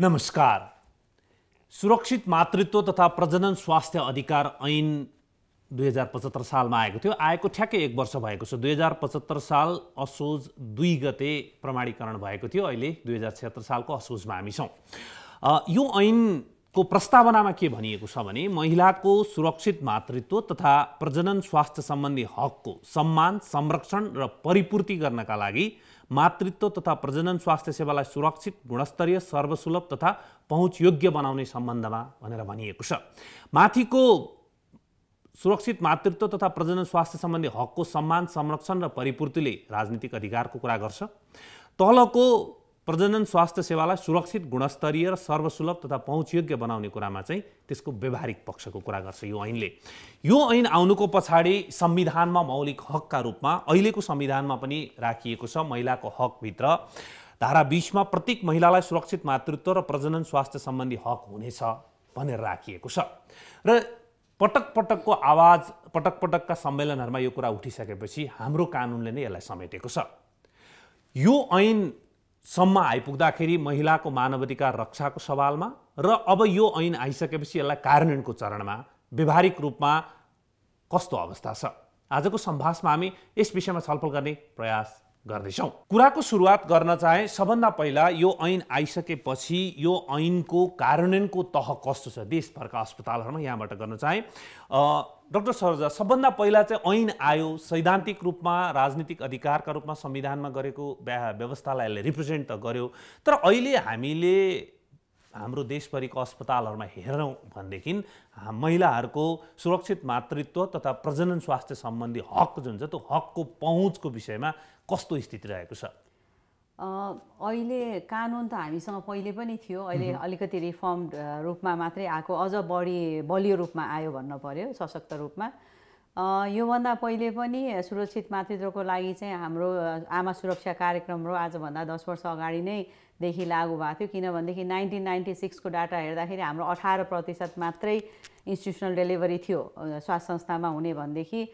नमस्कार सुरक्षित मातृत्व तथा प्रजनन स्वास्थ्य अधिकार ऐन दुई हजार पचहत्तर सालमा आएको थियो आएको ठ्याक्कै एक वर्ष भएको छ दुई हजार पचहत्तर साल असोज दुई गते प्रमाणीकरण भएको थियो अहिले दुई हजार छत्तर सालको असोजमा हामी छौँ यो ऐनको प्रस्तावनामा के भनिएको छ भने महिलाको सुरक्षित मातृत्व तथा प्रजनन स्वास्थ्य सम्बन्धी हकको सम्मान संरक्षण र परिपूर्ति गर्नका लागि मातृत्व तथा प्रजनन स्वास्थ्य सेवालाई सुरक्षित गुणस्तरीय सर्वसुलभ तथा पहुँचयोग्य बनाउने सम्बन्धमा भनेर भनिएको छ माथिको सुरक्षित मातृत्व तथा प्रजनन स्वास्थ्य सम्बन्धी हकको सम्मान संरक्षण र परिपूर्तिले राजनीतिक अधिकारको कुरा गर्छ तलको प्रजनन स्वास्थ्य सेवालाई सुरक्षित गुणस्तरीय र सर्वसुलभ तथा पहुँचयोग्य बनाउने कुरामा चाहिँ त्यसको व्यवहारिक पक्षको कुरा गर्छ यो ऐनले यो ऐन आउनुको पछाडि संविधानमा मौलिक हकका रूपमा अहिलेको संविधानमा पनि राखिएको छ महिलाको हकभित्र धारा बिसमा प्रत्येक महिलालाई सुरक्षित मातृत्व र प्रजनन स्वास्थ्य सम्बन्धी हक हुनेछ भनेर राखिएको छ र पटक पटकको आवाज पटक पटकका सम्मेलनहरूमा यो कुरा उठिसकेपछि हाम्रो कानुनले नै यसलाई समेटेको छ यो ऐन सम्म आइपुग्दाखेरि महिलाको मानवाधिकार रक्षाको सवालमा र अब यो ऐन आइसकेपछि यसलाई कार्यान्वयनको चरणमा व्यवहारिक रूपमा कस्तो अवस्था छ आजको सम्भाषमा हामी यस विषयमा छलफल गर्ने प्रयास गर्दैछौँ कुराको सुरुवात गर्न चाहे सबभन्दा पहिला यो ऐन आइसकेपछि यो ऐनको कार्यान्वयनको तह कस्तो छ देशभरका अस्पतालहरूमा यहाँबाट गर्न चाहे डक्टर सरजा सबभन्दा पहिला चाहिँ ऐन आयो सैद्धान्तिक रूपमा राजनीतिक अधिकारका रूपमा संविधानमा गरेको व्यवस्थालाई यसले रिप्रेजेन्ट त गर्यो तर अहिले हामीले हाम्रो देशभरिको अस्पतालहरूमा हेरौँ भनेदेखि महिलाहरूको सुरक्षित मातृत्व तथा प्रजनन स्वास्थ्य सम्बन्धी हक जुन छ त्यो हकको पहुँचको विषयमा कस्तो स्थिति रहेको छ अहिले कानुन त हामीसँग पहिले पनि थियो अहिले अलिकति रिफर्म रूपमा मात्रै आएको अझ बढी बलियो रूपमा आयो भन्न पर्यो सशक्त रूपमा योभन्दा पहिले पनि सुरक्षित मातृत्वको लागि चाहिँ हाम्रो आमा सुरक्षा कार्यक्रम र आजभन्दा दस वर्ष अगाडि नै देखि लागु भएको थियो किनभनेदेखि नाइन्टिन नाइन्टी सिक्सको डाटा हेर्दाखेरि हाम्रो अठार प्रतिशत मात्रै इन्स्टिट्युसनल डेलिभरी थियो स्वास्थ्य संस्थामा हुने भनेदेखि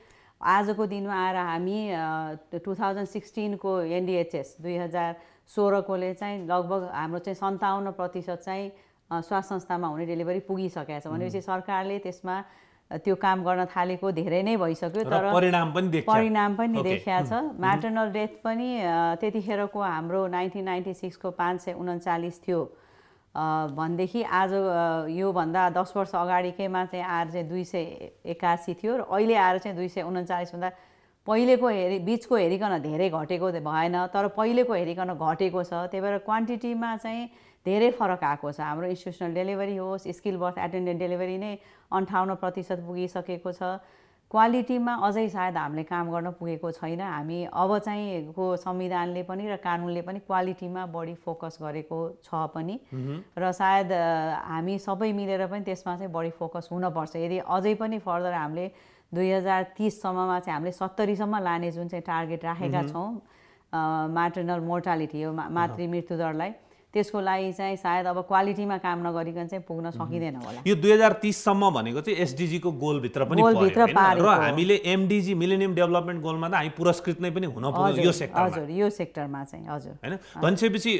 आजको दिनमा आएर हामी टु थाउजन्ड सिक्सटिनको एनडिएचएस दुई हजार सोह्रकोले चाहिँ लगभग हाम्रो चाहिँ सन्ताउन्न प्रतिशत चाहिँ स्वास्थ्य संस्थामा हुने डेलिभरी पुगिसकेका छ भनेपछि सरकारले त्यसमा त्यो काम गर्न थालेको धेरै नै भइसक्यो तर परिणाम पनि परिणाम पनि देखिया छ म्याटर्नल डेथ पनि त्यतिखेरको हाम्रो नाइन्टिन नाइन्टी सिक्सको पाँच सय उन्चालिस थियो भनेदेखि आज योभन्दा दस वर्ष अगाडिकैमा चाहिँ आएर चाहिँ दुई सय एकासी थियो र अहिले आएर चाहिँ दुई सय उन्चालिसभन्दा पहिलेको हेरी बिचको हेरिकन धेरै घटेको भएन तर पहिलेको हेरिकन घटेको छ त्यही भएर क्वान्टिटीमा चाहिँ धेरै फरक आएको छ हाम्रो इन्स्टिट्युसनल डेलिभरी होस् स्किल बर्थ एटेन्डेन्ट डेलिभरी नै अन्ठाउन्न प्रतिशत पुगिसकेको छ क्वालिटीमा अझै सायद हामीले काम गर्न पुगेको छैन हामी अब चाहिँ को संविधानले पनि र कानुनले पनि क्वालिटीमा बढी फोकस गरेको छ पनि र सायद हामी सबै मिलेर पनि त्यसमा चाहिँ बढी फोकस हुनपर्छ यदि अझै पनि फर्दर हामीले दुई हजार तिससम्ममा चाहिँ हामीले सत्तरीसम्म लाने जुन चाहिँ टार्गेट राखेका छौँ माटर्नल मोर्टालिटी यो मातृ मृत्युदरलाई त्यसको लागि चाहिँ सायद अब क्वालिटीमा काम नगरिकन चाहिँ पुग्न सकिँदैन होला यो दुई हजार तिससम्म भनेको चाहिँ एसडिजीको गोलभित्र पनि र हामीले एमडिजी मिलेनियम डेभलपमेन्ट गोलमा त हामी पुरस्कृत नै पनि हुन पाउँछ यो सेक्टर हजुर यो सेक्टरमा चाहिँ हजुर होइन भनिसकेपछि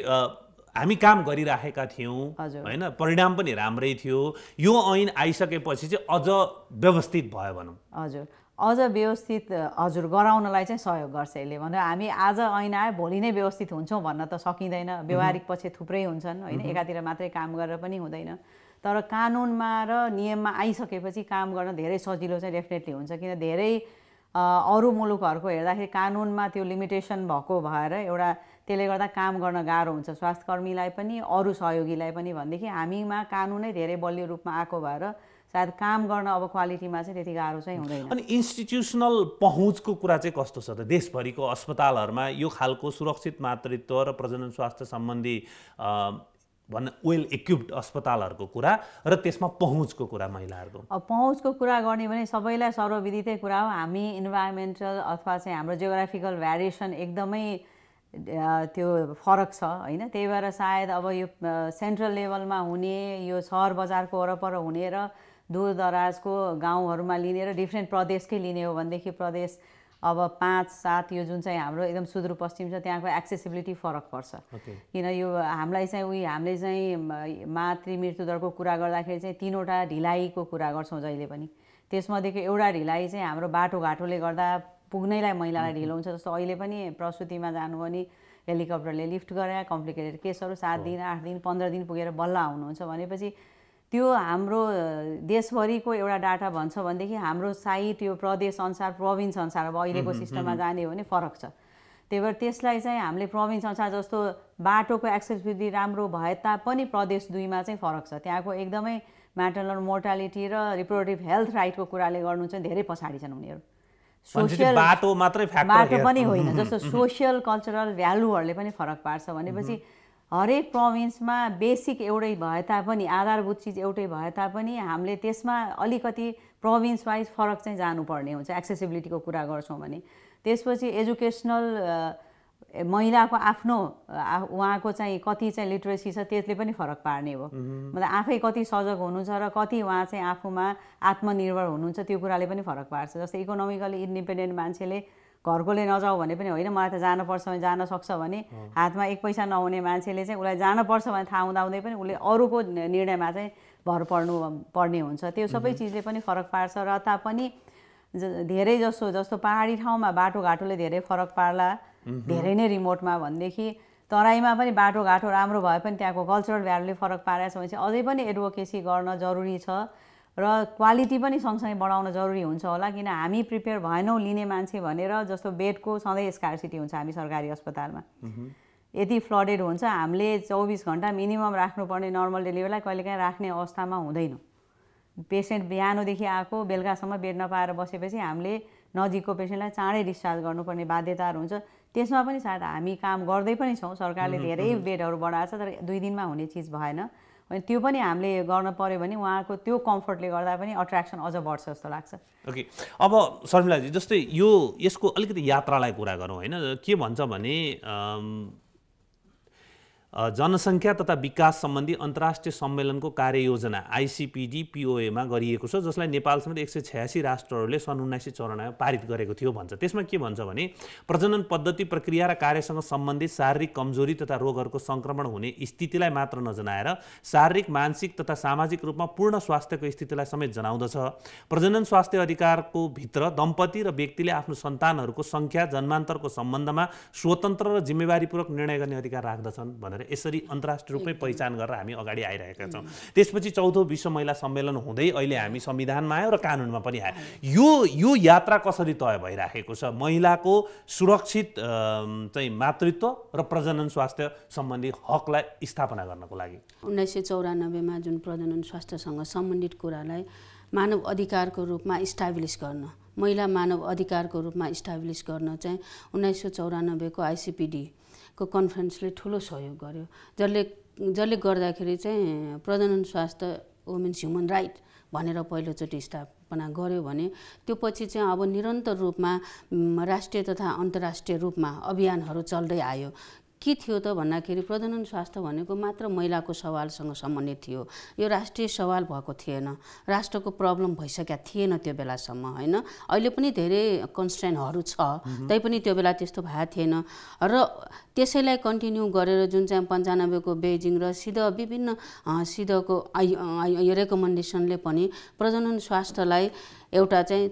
हामी काम गरिराखेका थियौँ होइन परिणाम पनि राम्रै थियो यो ऐन आइसकेपछि चाहिँ अझ व्यवस्थित भयो भनौँ हजुर अझ व्यवस्थित हजुर गराउनलाई चाहिँ सहयोग गर्छ यसले भनेर हामी आज ऐन आयो भोलि नै व्यवस्थित हुन्छौँ भन्न त सकिँदैन व्यवहारिक पछि थुप्रै हुन्छन् होइन एकातिर मात्रै काम गरेर पनि हुँदैन तर कानुनमा र नियममा आइसकेपछि काम गर्न धेरै सजिलो चाहिँ डेफिनेटली हुन्छ किन धेरै अरू मुलुकहरूको हेर्दाखेरि कानुनमा त्यो लिमिटेसन भएको भएर एउटा त्यसले गर्दा काम गर्न गाह्रो हुन्छ स्वास्थ्यकर्मीलाई पनि अरू सहयोगीलाई पनि भनेदेखि हामीमा कानुनै धेरै बलियो रूपमा आएको भएर सायद काम गर्न अब क्वालिटीमा चाहिँ त्यति गाह्रो चाहिँ हुँदैन अनि इन्स्टिट्युसनल पहुँचको कुरा चाहिँ कस्तो छ त देशभरिको अस्पतालहरूमा यो खालको सुरक्षित मातृत्व र प्रजनन स्वास्थ्य सम्बन्धी भन वेल इक्विप्ड अस्पतालहरूको कुरा र त्यसमा पहुँचको कुरा महिलाहरूको अब पहुँचको कुरा गर्ने भने सबैलाई सर्वविदितै कुरा हो हामी इन्भाइरोमेन्टल अथवा चाहिँ हाम्रो जियोग्राफिकल भ्यारिएसन एकदमै त्यो फरक छ होइन त्यही भएर सायद अब यो सेन्ट्रल लेभलमा हुने यो सहर बजारको वरपर हुने र दूरदराजको गाउँहरूमा लिने र डिफ्रेन्ट प्रदेशकै लिने हो भनेदेखि प्रदेश अब पाँच सात यो जुन चाहिँ हाम्रो एकदम सुदूरपश्चिम छ त्यहाँको एक्सेसिबिलिटी फरक पर्छ किन यो हामीलाई चाहिँ उयो हामीले चाहिँ मातृ मृत्युदरको कुरा गर्दाखेरि चाहिँ तिनवटा ढिलाइको कुरा गर्छौँ जहिले पनि त्यसमध्येको एउटा ढिलाइ चाहिँ हाम्रो बाटोघाटोले गर्दा पुग्नैलाई महिलालाई ढिलो हुन्छ जस्तो अहिले पनि प्रसुतिमा जानु भने हेलिकप्टरले लिफ्ट गरे कम्प्लिकेटेड केसहरू सात दिन आठ दिन पन्ध्र दिन पुगेर बल्ल आउनुहुन्छ भनेपछि त्यो हाम्रो देशभरिको एउटा डाटा भन्छ भनेदेखि हाम्रो साइट यो प्रदेश अनुसार प्रोभिन्स अनुसार अब अहिलेको सिस्टममा जाने हो भने फरक छ त्यही भएर त्यसलाई चाहिँ हामीले प्रोभिन्स अनुसार जस्तो बाटोको एक्सेसिबिलिटी राम्रो भए तापनि प्रदेश दुईमा चाहिँ फरक छ त्यहाँको एकदमै म्याटरनल मोर्टालिटी र रिप्रोडक्टिभ हेल्थ राइटको कुराले गर्नु चाहिँ धेरै पछाडि छन् उनीहरू सोसियल बाटो मात्रै बाटो पनि होइन जस्तो सोसियल कल्चरल भ्यालुहरूले पनि फरक पार्छ भनेपछि हरेक प्रोभिन्समा बेसिक एउटै भए तापनि आधारभूत चिज एउटै भए तापनि हामीले त्यसमा अलिकति प्रोभिन्स वाइज फरक चाहिँ जानुपर्ने हुन्छ एक्सेसिबिलिटीको कुरा गर्छौँ भने त्यसपछि एजुकेसनल महिलाको आफ्नो उहाँको चाहिँ कति चाहिँ लिट्रेसी छ त्यसले पनि फरक पार्ने हो मतलब आफै कति सजग हुनुहुन्छ र कति उहाँ चाहिँ आफूमा आत्मनिर्भर हुनुहुन्छ त्यो कुराले पनि फरक पार्छ जस्तै इकोनोमिकली इन्डिपेन्डेन्ट मान्छेले घरकोले नजाऊ भने पनि होइन मलाई त जानुपर्छ भने जान सक्छ भने हातमा एक पैसा नहुने मान्छेले चाहिँ उसलाई जानुपर्छ भने थाहा हुँदा हुँदै पनि उसले अरूको निर्णयमा चाहिँ भर पर्नु पर्ने हुन्छ त्यो सबै चिजले पनि फरक पार्छ र तापनि धेरै जसो जस्तो पहाडी ठाउँमा बाटोघाटोले धेरै फरक पार्ला धेरै नै रिमोटमा भनेदेखि तराईमा पनि बाटोघाटो राम्रो भए पनि त्यहाँको कल्चरल भ्यालुले फरक पारेको छ भने चाहिँ अझै पनि एडभोकेसी गर्न जरुरी छ र क्वालिटी पनि सँगसँगै बढाउन जरुरी हुन्छ होला किन हामी प्रिपेयर भएनौँ लिने मान्छे भनेर जस्तो बेडको सधैँ स्कार्सिटी हुन्छ हामी सरकारी अस्पतालमा यति फ्लडेड हुन्छ हामीले चौबिस घन्टा मिनिमम राख्नुपर्ने नर्मल डेलिभरीलाई कहिलेकाहीँ राख्ने अवस्थामा हुँदैन पेसेन्ट बिहानदेखि आएको बेलुकासम्म बेड नपाएर बसेपछि हामीले नजिकको पेसेन्टलाई चाँडै डिस्चार्ज गर्नुपर्ने बाध्यताहरू हुन्छ त्यसमा पनि सायद हामी काम गर्दै पनि छौँ सरकारले धेरै बेडहरू बढाएको छ तर दुई दिनमा हुने चिज भएन अनि त्यो पनि हामीले गर्न पऱ्यो भने उहाँको त्यो कम्फर्टले गर्दा पनि अट्र्याक्सन अझ बढ्छ जस्तो लाग्छ ओके अब शर्मिलाजी जस्तै यो यसको अलिकति यात्रालाई कुरा गरौँ होइन के भन्छ भने जनसङ्ख्या तथा विकास सम्बन्धी अन्तर्राष्ट्रिय सम्मेलनको कार्ययोजना आइसिपिडी पिओएमा गरिएको छ जसलाई नेपाल समेत एक सय छयासी राष्ट्रहरूले सन् उन्नाइस सय चौरानब्बे पारित गरेको थियो भन्छ त्यसमा के भन्छ भने प्रजनन पद्धति प्रक्रिया र कार्यसँग सम्बन्धित शारीरिक कमजोरी तथा रोगहरूको सङ्क्रमण हुने स्थितिलाई मात्र नजनाएर शारीरिक मानसिक तथा सामाजिक रूपमा पूर्ण स्वास्थ्यको स्थितिलाई समेत जनाउँदछ प्रजनन स्वास्थ्य अधिकारको भित्र दम्पति र व्यक्तिले आफ्नो सन्तानहरूको सङ्ख्या जन्मान्तरको सम्बन्धमा स्वतन्त्र र जिम्मेवारीपूर्वक निर्णय गर्ने अधिकार राख्दछन् भनेर भनेर यसरी अन्तर्राष्ट्रिय रूपमै पहिचान गरेर हामी अगाडि आइरहेका छौँ त्यसपछि चौथो विश्व महिला सम्मेलन हुँदै अहिले हामी संविधानमा आयो र कानुनमा पनि आयो यो यो यात्रा कसरी तय भइराखेको छ महिलाको सुरक्षित चाहिँ मातृत्व र प्रजनन स्वास्थ्य सम्बन्धी हकलाई स्थापना गर्नको लागि उन्नाइस सय चौरानब्बेमा जुन प्रजनन स्वास्थ्यसँग सम्बन्धित कुरालाई मानव अधिकारको रूपमा इस्टाब्लिस गर्न महिला मानव अधिकारको रूपमा इस्टाब्लिस गर्न चाहिँ उन्नाइस सय चौरानब्बेको आइसिपिडी को कन्फरेन्सले ठुलो सहयोग गर्यो जसले जसले गर्दाखेरि चाहिँ प्रजनन स्वास्थ्य वुमेन्स ह्युमन राइट भनेर पहिलोचोटि स्थापना गर्यो भने त्यो पछि चाहिँ अब निरन्तर रूपमा राष्ट्रिय तथा अन्तर्राष्ट्रिय रूपमा अभियानहरू चल्दै आयो के थियो त भन्दाखेरि प्रजनन स्वास्थ्य भनेको मात्र महिलाको सवालसँग सम्बन्धित थियो यो राष्ट्रिय सवाल भएको थिएन राष्ट्रको प्रब्लम भइसकेका थिएन त्यो बेलासम्म होइन अहिले पनि धेरै कन्सटेन्टहरू छ तैपनि त्यो बेला त्यस्तो भएको थिएन र त्यसैलाई कन्टिन्यू गरेर जुन चाहिँ पन्चानब्बेको बेजिङ र सिध विभिन्न सिधको रेकमेन्डेसनले पनि प्रजनन स्वास्थ्यलाई एउटा चाहिँ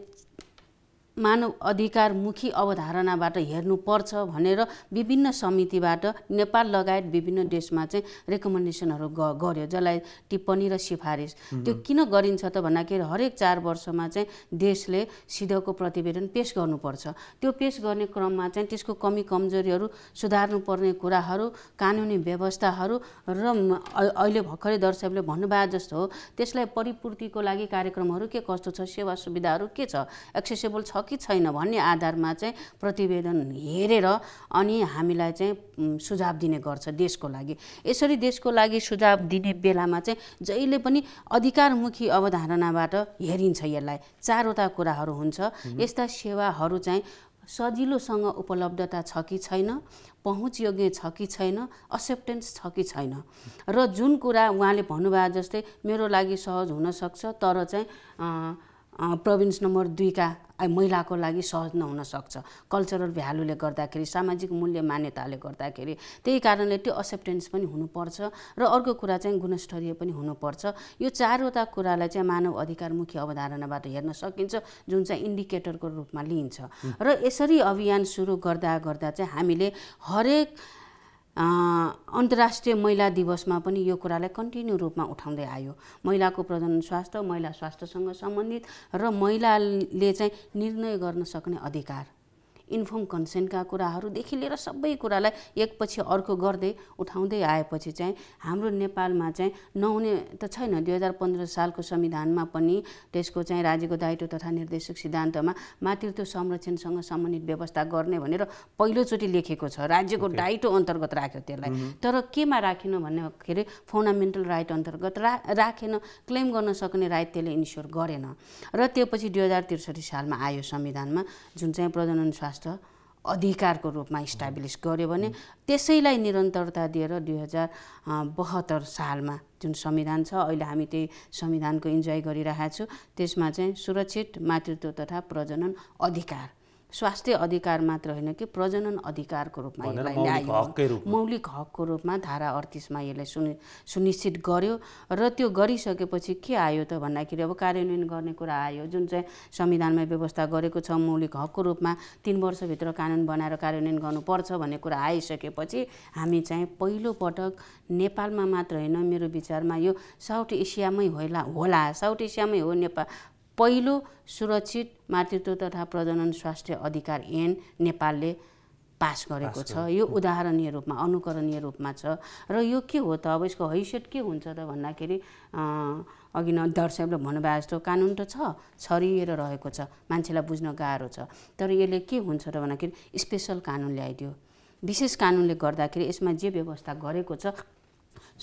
मानव अधिकारमुखी अवधारणाबाट हेर्नुपर्छ भनेर विभिन्न समितिबाट नेपाल लगायत विभिन्न देशमा चाहिँ रेकमेन्डेसनहरू गर्यो जसलाई टिप्पणी र सिफारिस त्यो किन गरिन्छ त भन्दाखेरि हरेक चार वर्षमा चाहिँ देशले सिधको प्रतिवेदन पेस गर्नुपर्छ त्यो पेस गर्ने क्रममा चाहिँ त्यसको कमी कमजोरीहरू सुधार्नुपर्ने कुराहरू कानुनी व्यवस्थाहरू र अहिले भर्खरै दर्शकले भन्नुभयो जस्तो हो त्यसलाई परिपूर्तिको लागि कार्यक्रमहरू के कस्तो छ सेवा सुविधाहरू के छ एक्सेसेबल छ कि छैन भन्ने आधारमा चाहिँ प्रतिवेदन हेरेर अनि हामीलाई चाहिँ सुझाव दिने गर्छ देशको लागि यसरी देशको लागि सुझाव दिने बेलामा चाहिँ जहिले पनि अधिकारमुखी अवधारणाबाट हेरिन्छ यसलाई चारवटा कुराहरू हुन्छ यस्ता सेवाहरू चाहिँ सजिलोसँग उपलब्धता छ कि छैन पहुँच योग्य छ कि छैन एक्सेप्टेन्स छ कि छैन र जुन कुरा उहाँले भन्नुभयो जस्तै मेरो लागि सहज हुनसक्छ तर चाहिँ प्रोभिन्स नम्बर दुईका महिलाको लागि सहज नहुन सक्छ कल्चरल भ्यालुले गर्दाखेरि सामाजिक मूल्य मान्यताले गर्दाखेरि त्यही कारणले त्यो एक्सेप्टेन्स पनि हुनुपर्छ र अर्को कुरा चाहिँ गुणस्तरीय पनि हुनुपर्छ यो चारवटा कुरालाई चाहिँ मानव अधिकार मुख्य अवधारणाबाट हेर्न सकिन्छ जुन चाहिँ इन्डिकेटरको रूपमा लिइन्छ र यसरी अभियान सुरु गर्दा गर्दा चाहिँ हामीले हरेक अन्तर्राष्ट्रिय महिला दिवसमा पनि यो कुरालाई कन्टिन्यू रूपमा उठाउँदै आयो महिलाको प्रजन स्वास्थ्य महिला स्वास्थ्यसँग सम्बन्धित र महिलाले चाहिँ निर्णय गर्न सक्ने अधिकार इन्फर्म कन्सेन्टका कुराहरूदेखि लिएर सबै कुरालाई एकपछि अर्को गर्दै उठाउँदै आएपछि चाहिँ हाम्रो नेपालमा चाहिँ नहुने त छैन दुई हजार पन्ध्र सालको संविधानमा पनि त्यसको चाहिँ राज्यको दायित्व तथा निर्देशक सिद्धान्तमा मातृत्व संरक्षणसँग समन्वित व्यवस्था गर्ने भनेर पहिलोचोटि लेखेको छ राज्यको okay. दायित्व अन्तर्गत राख्यो त्यसलाई mm -hmm. तर केमा राखेन भन्दाखेरि फन्डामेन्टल राइट अन्तर्गत रा राखेन क्लेम गर्न सक्ने राइट त्यसले इन्स्योर गरेन र त्योपछि दुई हजार त्रिसठी सालमा आयो संविधानमा जुन चाहिँ प्रजनन स्वास्थ्य राष्ट्र अधिकारको रूपमा इस्टाब्लिस गर्यो भने त्यसैलाई निरन्तरता दिएर दुई हजार बहत्तर सालमा जुन संविधान छ अहिले हामी त्यही संविधानको इन्जोय गरिरहेका छौँ त्यसमा चाहिँ सुरक्षित मातृत्व तथा प्रजनन अधिकार स्वास्थ्य अधिकार मात्र होइन कि प्रजनन अधिकारको रूपमा यसलाई ल्यायो मौलिक हकको रूपमा धारा अडतिसमा यसलाई सुनि सुनिश्चित गर्यो र त्यो गरिसकेपछि के आयो त भन्दाखेरि अब कार्यान्वयन गर्ने कुरा आयो जुन चाहिँ संविधानमा व्यवस्था गरेको छ मौलिक हकको रूपमा तिन वर्षभित्र कानुन बनाएर कार्यान्वयन गर्नुपर्छ भन्ने कुरा आइसकेपछि हामी चाहिँ पहिलोपटक नेपालमा मात्र होइन मेरो विचारमा यो साउथ एसियामै होला होला साउथ एसियामै हो नेपाल पहिलो सुरक्षित मातृत्व तथा प्रजनन स्वास्थ्य अधिकार ऐन नेपालले पास गरेको छ यो उदाहरणीय रूपमा अनुकरणीय रूपमा छ र यो के हो त अब यसको हैसियत के हुन्छ त भन्दाखेरि अघि न साहेबले भन्नुभएको जस्तो कानुन त छ छरिएर रहेको छ मान्छेलाई बुझ्न गाह्रो छ तर यसले के हुन्छ त भन्दाखेरि स्पेसल कानुन ल्याइदियो विशेष कानुनले गर्दाखेरि यसमा जे व्यवस्था गरेको छ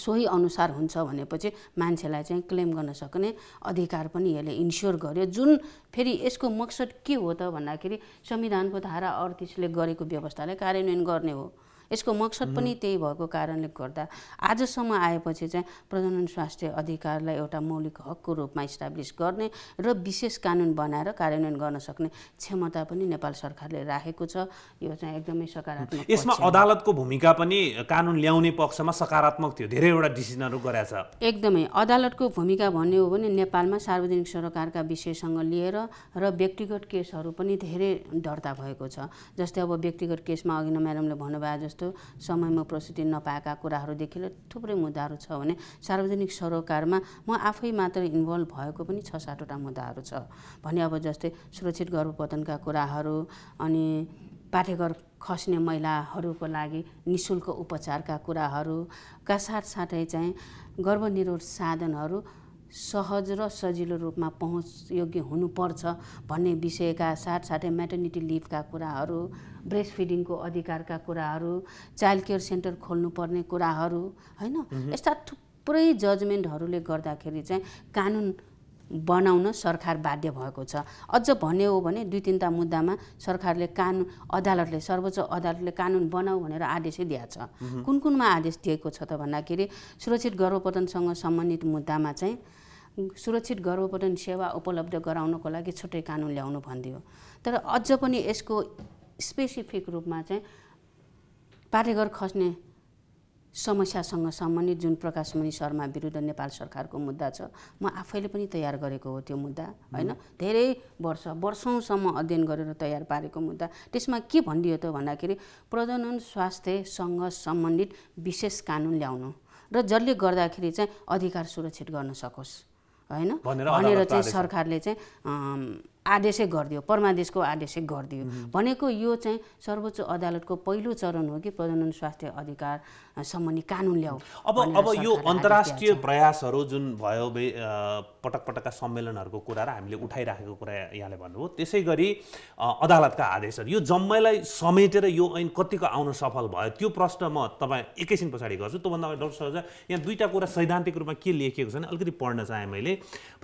सोही अनुसार हुन्छ भनेपछि मान्छेलाई चाहिँ क्लेम गर्न सक्ने अधिकार पनि यसले इन्स्योर गर्यो जुन फेरि यसको मकसद के हो त भन्दाखेरि संविधानको धारा अडतिसले गरेको व्यवस्थालाई कार्यान्वयन गर्ने हो यसको मकसद पनि त्यही भएको कारणले गर्दा आजसम्म आएपछि चाहिँ प्रजनन स्वास्थ्य अधिकारलाई एउटा मौलिक हकको रूपमा इस्टाब्लिस गर्ने र विशेष कानुन बनाएर कार्यान्वयन गर्न सक्ने क्षमता पनि नेपाल सरकारले राखेको छ यो चाहिँ एकदमै सकारात्मक यसमा अदालतको भूमिका पनि कानुन ल्याउने पक्षमा सकारात्मक थियो धेरैवटा डिसिजनहरू गराएछ एकदमै अदालतको भूमिका भन्ने हो भने नेपालमा सार्वजनिक सरकारका विषयसँग लिएर र व्यक्तिगत केसहरू पनि धेरै दर्ता भएको छ जस्तै अब व्यक्तिगत केसमा अघि न म्याडमले भन्नुभयो जस्तो जस्तो समयमा प्रस्तुति नपाएका कुराहरूदेखि लिएर थुप्रै मुद्दाहरू छ भने सार्वजनिक सरोकारमा म आफै मात्र इन्भल्भ भएको पनि छ सातवटा मुद्दाहरू छ भने अब जस्तै सुरक्षित गर्भपतनका कुराहरू अनि पाठेघर खस्ने महिलाहरूको लागि नि शुल्क उपचारका कुराहरूका साथसाथै चाहिँ गर्भनिरोध साधनहरू सहज र सजिलो रूपमा पहुँचयोग्य हुनुपर्छ भन्ने विषयका साथसाथै म्याटर्निटी लिभका कुराहरू ब्रेस्ट फिडिङको अधिकारका कुराहरू चाइल्ड केयर सेन्टर खोल्नुपर्ने कुराहरू होइन यस्ता थुप्रै जजमेन्टहरूले गर्दाखेरि चाहिँ कानुन बनाउन सरकार बाध्य भएको छ अझ भन्ने हो भने दुई तिनवटा मुद्दामा सरकारले कानुन अदालतले सर्वोच्च अदालतले कानुन बनाऊ भनेर आदेशै दिएको छ कुन कुनमा आदेश दिएको छ त भन्दाखेरि सुरक्षित गर्भपतनसँग सम्बन्धित मुद्दामा चाहिँ सुरक्षित गर्भपतन सेवा उपलब्ध गराउनको लागि छुट्टै कानुन ल्याउनु भनिदियो तर अझ पनि यसको स्पेसिफिक रूपमा चाहिँ पाठेघर खस्ने समस्यासँग सम्बन्धित जुन प्रकाशमणि शर्मा विरुद्ध नेपाल सरकारको मुद्दा छ म आफैले पनि तयार गरेको हो त्यो मुद्दा होइन धेरै वर्ष वर्षौँसम्म अध्ययन गरेर तयार पारेको मुद्दा त्यसमा के भनिदियो त भन्दाखेरि प्रजनन स्वास्थ्यसँग सम्बन्धित विशेष कानुन ल्याउनु र जसले गर्दाखेरि चाहिँ अधिकार सुरक्षित गर्न सकोस् होइन भनेर चाहिँ सरकारले चाहिँ आदेशै गरिदियो परमादेशको आदेशै गरिदियो भनेको यो चाहिँ सर्वोच्च अदालतको पहिलो चरण हो कि प्रजनन स्वास्थ्य अधिकार सम्बन्धी कानुन ल्याऊ अब अब यो अन्तर्राष्ट्रिय प्रयासहरू जुन भयो पटक पटकका सम्मेलनहरूको कुरा र हामीले उठाइराखेको कुरा यहाँले भन्नुभयो त्यसै गरी अदालतका आदेशहरू यो जम्मैलाई समेटेर यो ऐन कतिको आउन सफल भयो त्यो प्रश्न म तपाईँ एकैछिन पछाडि गर्छु त्योभन्दा अगाडि डक्टर सर यहाँ दुईवटा कुरा सैद्धान्तिक रूपमा के लेखिएको छ भने अलिकति पढ्न चाहेँ मैले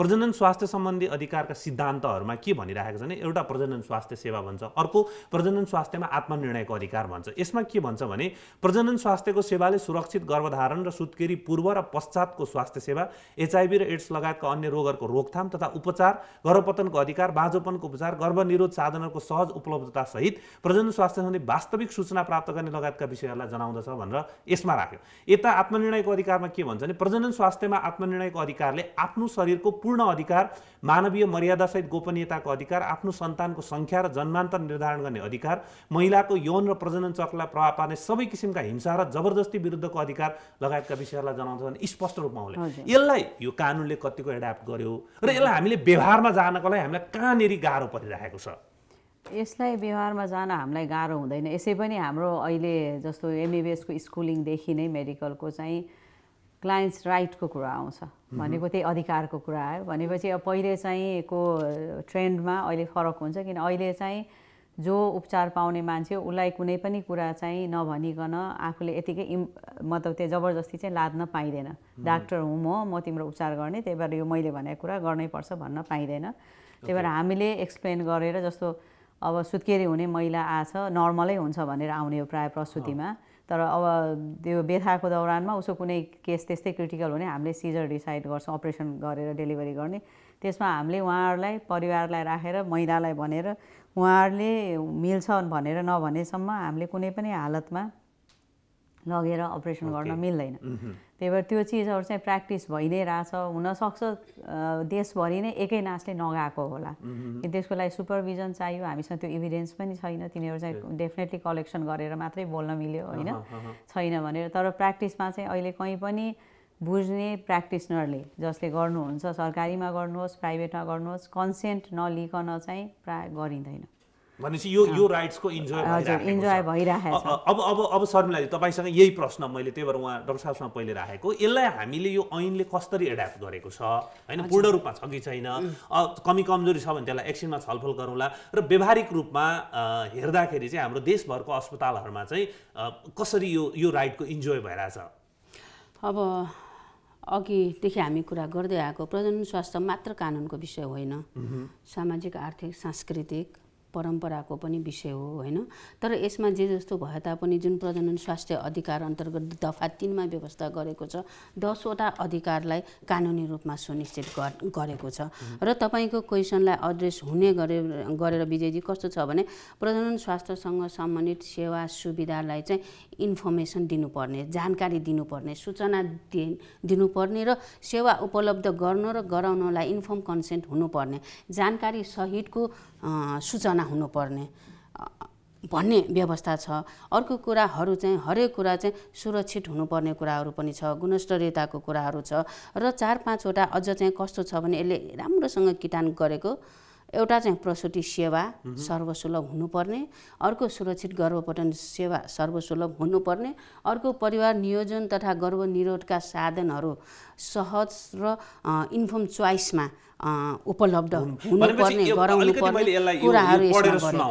प्रजनन स्वास्थ्य सम्बन्धी अधिकारका सिद्धान्तहरूमा के भनिरहेको छ भने एउटा प्रजनन स्वास्थ्य सेवा भन्छ अर्को प्रजनन स्वास्थ्यमा आत्मनिर्णयको अधिकार भन्छ यसमा के भन्छ भने प्रजनन स्वास्थ्यको सेवाले सुरक्षित गर्भधारण र सुत्केरी पूर्व र पश्चातको स्वास्थ्य सेवा एचआइभी र एड्स लगायतका अन्य रोगहरूको रोकथाम तथा उपचार गर्भपतनको अधिकार बाँझोपनको उपचार गर्भनिरोध साधनहरूको सहज उपलब्धता सहित प्रजनन स्वास्थ्य सम्बन्धी वास्तविक सूचना प्राप्त गर्ने लगायतका विषयहरूलाई जनाउँदछ भनेर यसमा राख्यो यता आत्मनिर्णयको अधिकारमा के भन्छ भने प्रजनन स्वास्थ्यमा आत्मनिर्णयको अधिकारले आफ्नो शरीरको पूर्ण अधिकार मानवीय मर्यादासहित गोपनीयता विवाहको अधिकार आफ्नो सन्तानको सङ्ख्या र जन्मान्तर निर्धारण गर्ने अधिकार महिलाको यौन र प्रजनन चक्रलाई प्रभाव पार्ने सबै किसिमका हिंसा र जबरजस्ती विरुद्धको अधिकार लगायतका विषयहरूलाई जनाउँछ भने स्पष्ट रूपमा उसले यसलाई यो कानुनले कतिको एडाप्ट गर्यो र यसलाई हामीले व्यवहारमा जानको लागि हामीलाई कहाँनिर गाह्रो परिरहेको छ यसलाई व्यवहारमा जान हामीलाई गाह्रो हुँदैन यसै पनि हाम्रो अहिले जस्तो एमबिबिएसको स्कुलिङदेखि नै मेडिकलको चाहिँ क्लाइन्ट्स राइटको कुरा आउँछ भनेको त्यही अधिकारको कुरा आयो भनेपछि अब पहिले चाहिँ को ट्रेन्डमा अहिले फरक हुन्छ किन अहिले चाहिँ जो उपचार पाउने मान्छे उसलाई कुनै पनि कुरा चाहिँ नभनिकन आफूले यतिकै इम् मतलब त्यो जबरजस्ती चाहिँ लाद्न पाइँदैन डाक्टर हुँ म म तिम्रो उपचार गर्ने त्यही भएर यो मैले भनेको कुरा गर्नैपर्छ भन्न पाइँदैन त्यही भएर हामीले एक्सप्लेन गरेर जस्तो अब सुत्केरी हुने महिला आछ नर्मलै हुन्छ भनेर आउने हो प्रायः प्रसुतिमा तर अब त्यो बेथाको दौरानमा उसको कुनै केस त्यस्तै क्रिटिकल हुने हामीले सिजर डिसाइड गर्छौँ अपरेसन गरेर डेलिभरी गर्ने त्यसमा हामीले उहाँहरूलाई परिवारलाई राखेर महिलालाई भनेर उहाँहरूले मिल्छ भनेर नभनेसम्म हामीले कुनै पनि हालतमा लगेर अपरेसन गर्न मिल्दैन mm त्यही भएर त्यो चिजहरू चाहिँ प्र्याक्टिस भइ नै रहेछ हुनसक्छ देशभरि नै एकै नाचले नगाएको होला त्यसको लागि सुपरभिजन चाहियो हामीसँग त्यो इभिडेन्स पनि छैन तिनीहरू चाहिँ डेफिनेटली कलेक्सन गरेर मात्रै बोल्न मिल्यो होइन छैन भनेर तर प्र्याक्टिसमा चाहिँ अहिले कहीँ पनि बुझ्ने प्र्याक्टिसनरले जसले गर्नुहुन्छ सरकारीमा गर्नुहोस् प्राइभेटमा गर्नुहोस् कन्सेन्ट नलिकन चाहिँ प्राय गरिँदैन भनेपछि यो यो राइट्सको इन्जोय इन्जोय भइरहेको अब अब अब शर्मिलाजी तपाईँसँग यही प्रश्न मैले त्यही भएर उहाँ डक्टर साहबसँग पहिले राखेको यसलाई हामीले यो ऐनले कसरी एड्याप्ट गरेको छ होइन पूर्ण रूपमा छ कि छैन कमी कमजोरी छ भने त्यसलाई एकछिनमा छलफल गरौँला र व्यवहारिक रूपमा हेर्दाखेरि चाहिँ हाम्रो देशभरको अस्पतालहरूमा चाहिँ कसरी यो यो राइटको इन्जोय भइरहेछ अब अघिदेखि हामी कुरा गर्दै आएको प्रजन स्वास्थ्य मात्र कानुनको विषय होइन सामाजिक आर्थिक सांस्कृतिक परम्पराको पनि विषय हो होइन तर यसमा जे जस्तो भए तापनि जुन प्रजनन स्वास्थ्य अधिकार अन्तर्गत दफा तिनमा व्यवस्था गरेको छ दसवटा अधिकारलाई कानुनी रूपमा सुनिश्चित गरेको छ र तपाईँको क्वेसनलाई एड्रेस हुने गरे गरेर विजयजी कस्तो छ भने प्रजनन स्वास्थ्यसँग सम्बन्धित सेवा सुविधालाई चाहिँ इन्फर्मेसन दिनुपर्ने जानकारी दिनुपर्ने सूचना दिनुपर्ने र सेवा उपलब्ध गर्न र गराउनलाई इन्फर्म कन्सेन्ट हुनुपर्ने जानकारी सहितको सूचना सिर्जना हुनुपर्ने भन्ने व्यवस्था छ अर्को कुराहरू चाहिँ हरेक कुरा चाहिँ सुरक्षित हुनुपर्ने कुराहरू पनि छ गुणस्तरीयताको कुराहरू छ र चार पाँचवटा अझ चाहिँ कस्तो छ भने यसले राम्रोसँग किटान गरेको एउटा चाहिँ प्रसुति सेवा सर्वसुलभ हुनुपर्ने अर्को सुरक्षित गर्भपटन सेवा सर्वसुलभ हुनुपर्ने अर्को परिवार नियोजन तथा गर्भनिरोधका साधनहरू सहज र इन्फर्म चोइसमा उपलब्ध हुनुपर्ने गराउनुपर्ने कुराहरू यसमा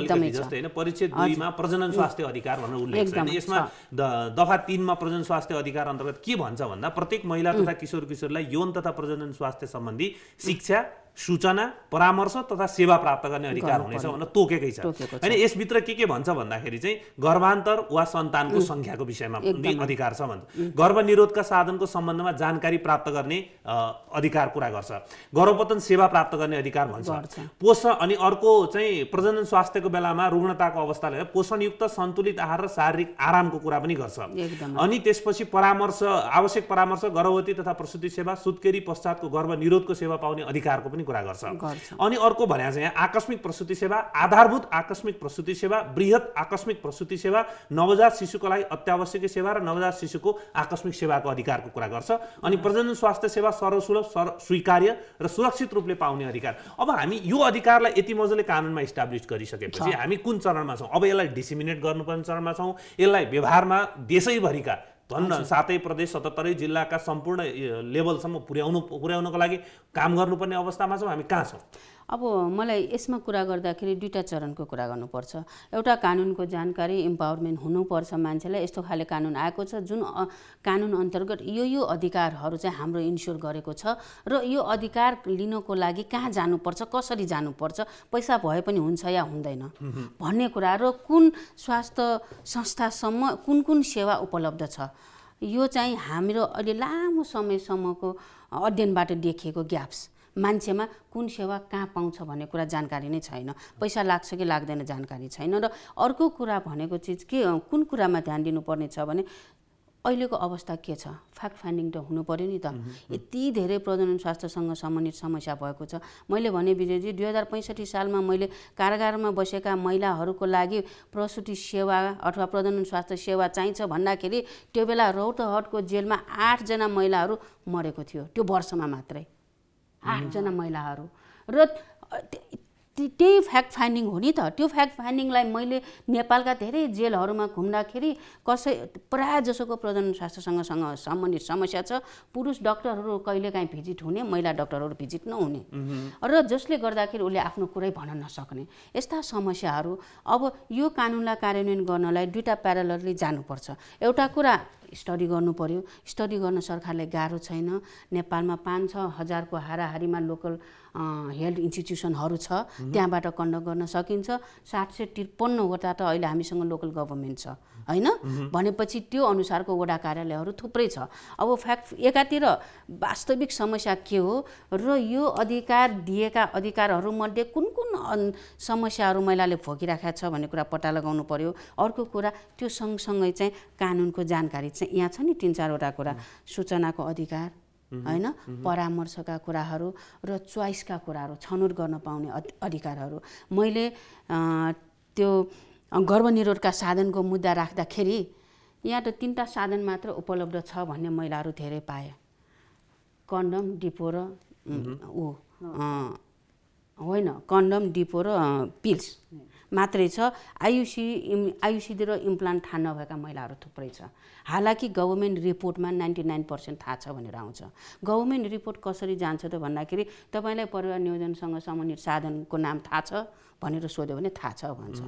एकदमै प्रजनन स्वास्थ्य अधिकार भनेर उल्लेख छ यसमा दफा तिनमा प्रजन स्वास्थ्य अधिकार अन्तर्गत के भन्छ भन्दा प्रत्येक महिला तथा किशोर किशोरलाई यौन तथा प्रजनन स्वास्थ्य सम्बन्धी शिक्षा सूचना परामर्श तथा सेवा प्राप्त गर्ने अधिकार हुनेछ भनेर तोकेकै छ होइन यसभित्र के के भन्छ भन्दाखेरि चाहिँ गर्भान्तर वा सन्तानको सङ्ख्याको विषयमा अधिकार छ भन्छ गर्भनिरोधका साधनको सम्बन्धमा जानकारी प्राप्त गर्ने अधिकार कुरा गर्छ गर्भपतन सेवा प्राप्त गर्ने अधिकार भन्छ पोषण अनि अर्को चाहिँ प्रजनन स्वास्थ्यको बेलामा रुग्णताको अवस्थाले पोषणयुक्त सन्तुलित आहार र शारीरिक आरामको कुरा पनि गर्छ अनि त्यसपछि परामर्श आवश्यक परामर्श गर्भवती तथा प्रसुति सेवा सुत्केरी पश्चातको गर्भनिरोधको सेवा पाउने अधिकारको पनि कुरा गर्छ अनि अर्को भने चाहिँ आकस्मिक प्रसुति सेवा आधारभूत आकस्मिक प्रसुति सेवा वृहत आकस्मिक प्रसुति सेवा नवजात शिशुको लागि अत्यावश्यक सेवा र नवजात शिशुको आकस्मिक सेवाको अधिकारको कुरा गर्छ अनि प्रजनन स्वास्थ्य सेवा सर्वसुलभ सर स्वीकार्य र सुरक्षित रूपले पाउने अधिकार अब हामी यो अधिकारलाई यति मजाले कानुनमा इस्टाब्लिस गरिसकेपछि हामी कुन चरणमा छौँ अब यसलाई डिसिमिनेट गर्नुपर्ने चरणमा छौँ यसलाई व्यवहारमा देशैभरिका झन् सातै प्रदेश सतहत्तरै जिल्लाका सम्पूर्ण लेभलसम्म पुर्याउनु पुर्याउनको लागि काम गर्नुपर्ने अवस्थामा छौँ हामी कहाँ छौँ अब मलाई यसमा कुरा गर्दाखेरि दुईवटा चरणको कुरा गर्नुपर्छ एउटा कानुनको जानकारी इम्पावरमेन्ट हुनुपर्छ मान्छेलाई यस्तो खाले कानुन आएको छ जुन कानुन अन्तर्गत यो यो अधिकारहरू चाहिँ हाम्रो इन्स्योर गरेको छ र यो अधिकार लिनको लागि कहाँ जानुपर्छ कसरी जानुपर्छ पैसा भए पनि हुन्छ या हुँदैन भन्ने कुरा र कुन स्वास्थ्य संस्थासम्म कुन कुन सेवा उपलब्ध छ यो चाहिँ हाम्रो अहिले लामो समयसम्मको अध्ययनबाट देखिएको ग्याप्स मान्छेमा कुन सेवा कहाँ पाउँछ भन्ने कुरा जानकारी नै छैन पैसा लाग्छ कि लाग्दैन जानकारी छैन र अर्को कुरा भनेको चिज के कुन कुरामा ध्यान दिनुपर्ने छ भने अहिलेको अवस्था के छ फ्याक्ट फाइन्डिङ त हुनु पऱ्यो नि त यति धेरै प्रजनन स्वास्थ्यसँग सम्बन्धित समस्या भएको छ मैले भने विजयजी दुई हजार पैँसठी सालमा मैले कारागारमा बसेका महिलाहरूको लागि प्रसुति सेवा अथवा प्रजनन स्वास्थ्य सेवा चाहिन्छ भन्दाखेरि त्यो बेला रौतहटको जेलमा आठजना महिलाहरू मरेको थियो त्यो वर्षमा मात्रै आठजना महिलाहरू र त्यही फ्याक्ट फाइन्डिङ हो नि त त्यो फ्याक्ट फाइन्डिङलाई मैले नेपालका धेरै जेलहरूमा घुम्दाखेरि कसै प्रायः जसोको प्रजन स्वास्थ्यसँगसँग सम्बन्धित समस्या छ पुरुष डक्टरहरू कहिलेकाहीँ भिजिट हुने महिला डक्टरहरू भिजिट नहुने र जसले गर्दाखेरि उसले आफ्नो कुरै भन्न नसक्ने यस्ता समस्याहरू अब यो कानुनलाई कार्यान्वयन गर्नलाई दुइटा प्यारलरले जानुपर्छ एउटा कुरा स्टडी गर्नु पर्यो स्टडी गर्न सरकारलाई गाह्रो छैन नेपालमा पाँच छ हजारको हाराहारीमा लोकल हेल्थ इन्स्टिट्युसनहरू छ त्यहाँबाट कन्डक्ट गर्न सकिन्छ सात सय त्रिपन्नवटा त अहिले हामीसँग लोकल गभर्मेन्ट छ होइन भनेपछि त्यो अनुसारको वडा कार्यालयहरू थुप्रै छ अब फ्याक्ट एकातिर वास्तविक समस्या के हो र यो अधिकार दिएका अधिकारहरूमध्ये कुन कुन समस्याहरू महिलाले भोगिराखेको छ भन्ने कुरा पत्ता लगाउनु पर्यो अर्को कुरा त्यो सँगसँगै चाहिँ कानुनको जानकारी चाहिँ यहाँ छ नि तिन चारवटा कुरा सूचनाको अधिकार होइन परामर्शका कुराहरू र चोइसका कुराहरू छनौट गर्न पाउने अधिकारहरू मैले त्यो गर्भनिरोधका साधनको मुद्दा राख्दाखेरि यहाँ त तिनवटा साधन मात्र उपलब्ध छ भन्ने महिलाहरू धेरै पाए कन्डम डिपो र ऊ होइन कन्डम डिपो र पिल्स मात्रै छ आयुसी इम् आयुषिदी र इम्प्लान्ट थाहा नभएका महिलाहरू थुप्रै छ हालाकि गभर्मेन्ट रिपोर्टमा नाइन्टी नाइन पर्सेन्ट थाहा छ भनेर आउँछ गभर्मेन्ट रिपोर्ट कसरी जान्छ त भन्दाखेरि तपाईँलाई परिवार नियोजनसँग सम्बन्धित साधनको नाम थाहा छ भनेर सोध्यो भने थाहा छ भन्छ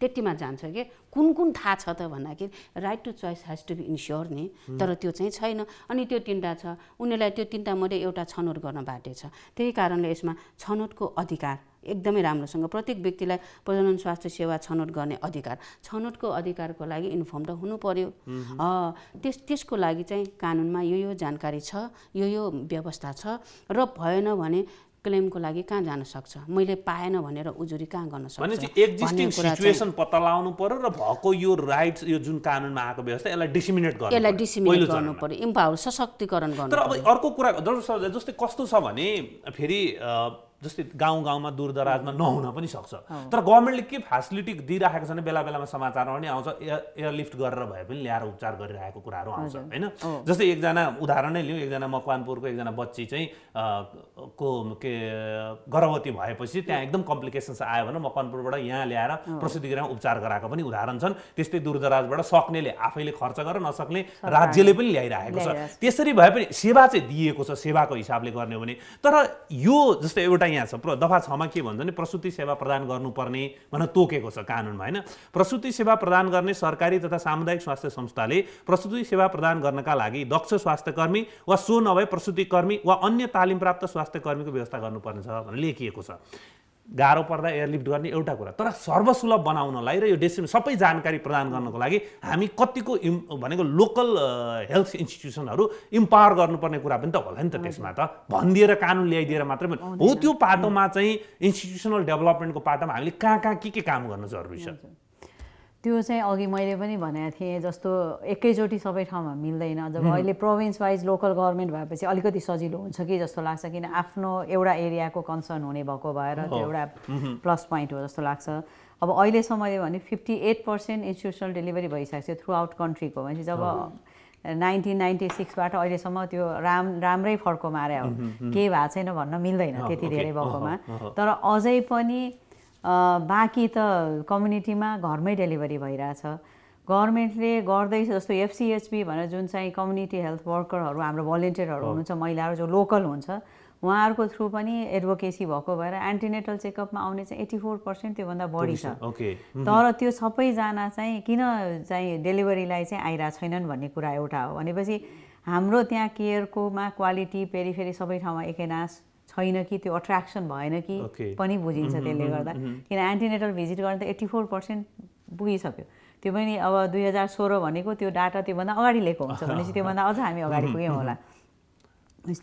त्यतिमा जान्छ कि कुन कुन थाहा छ त भन्दाखेरि right to choice has to be ensure नि तर त्यो चाहिँ छैन अनि त्यो तिनवटा छ उनीहरूलाई त्यो तिनवटा मध्ये एउटा छनौट गर्न बाटे छ त्यही कारणले यसमा छनौटको अधिकार एकदमै राम्रोसँग प्रत्येक व्यक्तिलाई प्रजनन स्वास्थ्य सेवा छनौट गर्ने अधिकार छनौटको अधिकारको लागि इन्फर्म त हुनु पर्यो त्यस त्यसको लागि चाहिँ कानुनमा यो यो जानकारी छ यो यो व्यवस्था छ र भएन भने क्लेमको लागि कहाँ जान सक्छ मैले पाएन भनेर उजुरी कहाँ गर्न सक्छ एक्जिस्टिङ सिचुएसन पत्ता लगाउनु पर्यो र भएको यो राइट यो जुन कानुनमा आएको व्यवस्था यसलाई डिसिमिनेट गर्नु यसलाई डिसिमिनेट गर्नु पर्यो इम्पावर सशक्तिकरण गर्नु तर अब अर्को कुरा जस्तो कस्तो छ भने फेरि जस्तै गाउँ गाउँमा दूरदराजमा नहुन पनि सक्छ तर गभर्मेन्टले के फेसिलिटी दिइराखेको छ भने बेला बेलामा समाचारमा पनि आउँछ एयर एयरलिफ्ट गरेर भए पनि ल्याएर उपचार गरिरहेको कुराहरू आउँछ होइन जस्तै एकजना उदाहरण नै लिउँ एकजना मकवानपुरको एकजना बच्ची चाहिँ को के गर्भवती भएपछि त्यहाँ एकदम कम्प्लिकेसन्स आयो भने मकवानपुरबाट यहाँ ल्याएर गरेर उपचार गराएको पनि उदाहरण छन् त्यस्तै दूरदराजबाट सक्नेले आफैले खर्च गरेर नसक्ने राज्यले पनि ल्याइरहेको छ त्यसरी भए पनि सेवा चाहिँ दिएको छ सेवाको हिसाबले गर्ने हो भने तर यो जस्तै एउटा यहाँ छ प्र दफा छमा के भन्छ भने प्रसुति सेवा प्रदान गर्नुपर्ने भनेर तोकेको छ कानुनमा होइन प्रसुति सेवा प्रदान गर्ने सरकारी तथा सामुदायिक स्वास्थ्य संस्थाले प्रसुति सेवा प्रदान गर्नका लागि दक्ष स्वास्थ्यकर्मी वा सो नभए प्रसुतिकर्मी वा अन्य तालिम प्राप्त स्वास्थ्यकर्मीको व्यवस्था गर्नुपर्नेछ भनेर लेखिएको छ गाह्रो पर्दा एयरलिफ्ट गर्ने एउटा कुरा तर सर्वसुलभ बनाउनलाई र यो डेस्टिनेसन सबै जानकारी प्रदान गर्नको लागि हामी कतिको इम् भनेको लोकल हेल्थ इन्स्टिट्युसनहरू इम्पावर गर्नुपर्ने कुरा पनि त होला नि त त्यसमा त भनिदिएर कानुन ल्याइदिएर मात्रै पनि हो त्यो पाटोमा चाहिँ इन्स्टिट्युसनल डेभलपमेन्टको पाटोमा हामीले कहाँ कहाँ के के काम गर्न जरुरी छ त्यो चाहिँ अघि मैले पनि भनेको थिएँ जस्तो एकैचोटि सबै ठाउँमा मिल्दैन जब अहिले प्रोभिन्स वाइज लोकल गभर्मेन्ट भएपछि अलिकति सजिलो हुन्छ कि जस्तो लाग्छ किन आफ्नो एउटा एरियाको कन्सर्न हुने भएको भएर त्यो एउटा प्लस पोइन्ट हो जस्तो लाग्छ अब अहिलेसम्मले भने fifty eight percent institutional delivery भइसकेको थियो थ्रु आउट कन्ट्रीको भनेपछि जब नाइन्टिन नाइन्टी सिक्सबाट अहिलेसम्म त्यो राम राम्रै फर्को मारे हो केही भएको छैन भन्न मिल्दैन त्यति धेरै भएकोमा तर अझै पनि बाँकी त कम्युनिटीमा घरमै डेलिभरी भइरहेछ गभर्मेन्टले गर्दैछ जस्तो एफसिएचपी भनेर जुन चाहिँ कम्युनिटी हेल्थ वर्करहरू हाम्रो भलिन्टियरहरू हुनुहुन्छ महिलाहरू जो लोकल हुन्छ उहाँहरूको थ्रु पनि एडभोकेसी भएको भएर एन्टिनेटल चेकअपमा आउने चाहिँ एट्टी फोर पर्सेन्ट त्योभन्दा बढी छ तर त्यो सबैजना चाहिँ किन चाहिँ डेलिभरीलाई चाहिँ आइरहेको छैनन् भन्ने कुरा एउटा हो भनेपछि हाम्रो त्यहाँ केयरकोमा क्वालिटी पेरिफेरी सबै ठाउँमा एकैनास छैन कि त्यो अट्र्याक्सन भएन कि पनि बुझिन्छ mm-hmm, त्यसले mm-hmm, गर्दा mm-hmm. किन एन्टिनेटल भिजिट गर्ने त एट्टी फोर पर्सेन्ट पुगिसक्यो त्यो पनि अब दुई हजार सोह्र भनेको त्यो डाटा त्योभन्दा अगाडि लिएको हुन्छ भनेपछि त्योभन्दा अझ हामी अगाडि पुग्यौँ होला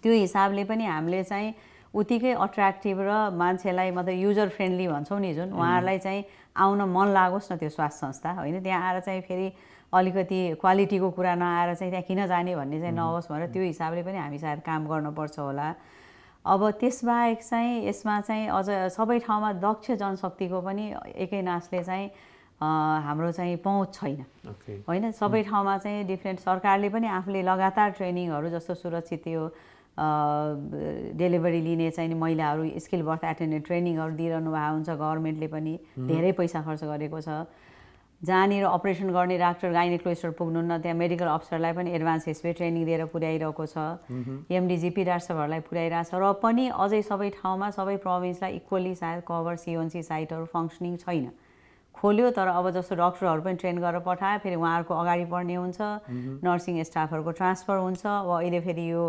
त्यो हिसाबले पनि हामीले चाहिँ उत्तिकै अट्र्याक्टिभ र मान्छेलाई मतलब युजर फ्रेन्डली भन्छौँ नि जुन उहाँहरूलाई चाहिँ आउन मन लागोस् न त्यो स्वास्थ्य संस्था होइन त्यहाँ आएर चाहिँ फेरि अलिकति क्वालिटीको कुरा नआएर चाहिँ त्यहाँ किन जाने भन्ने चाहिँ नहोस् भनेर त्यो हिसाबले पनि हामी सायद काम गर्नुपर्छ होला अब त्यसबाहेक चाहिँ यसमा चाहिँ अझ सबै ठाउँमा दक्ष जनशक्तिको पनि एकै नासले चाहिँ हाम्रो चाहिँ पहुँच छैन होइन okay. सबै ठाउँमा चाहिँ डिफ्रेन्ट सरकारले पनि आफूले लगातार ट्रेनिङहरू जस्तो सुरक्षित यो डेलिभरी लिने चाहिँ महिलाहरू स्किल बर्थ एटेन्डेन्ट ट्रेनिङहरू दिइरहनु भएको हुन्छ गभर्मेन्टले पनि धेरै पैसा खर्च गरेको छ जहाँनिर अपरेसन गर्ने डाक्टर गाइनेक्लोस्टर पुग्नुहुन्न त्यहाँ मेडिकल अफिसरलाई पनि एडभान्स एसपी ट्रेनिङ दिएर पुर्याइरहेको छ एमडिजिपी डाक्टरहरूलाई पुर्याइरहेको छ र पनि अझै सबै ठाउँमा सबै प्रोभिन्सलाई इक्वल्ली सायद कभर सिओनसी साइटहरू फङ्सनिङ छैन खोल्यो तर अब जस्तो डक्टरहरू पनि ट्रेन गरेर पठायो फेरि उहाँहरूको अगाडि बढ्ने हुन्छ नर्सिङ स्टाफहरूको ट्रान्सफर हुन्छ अब अहिले फेरि यो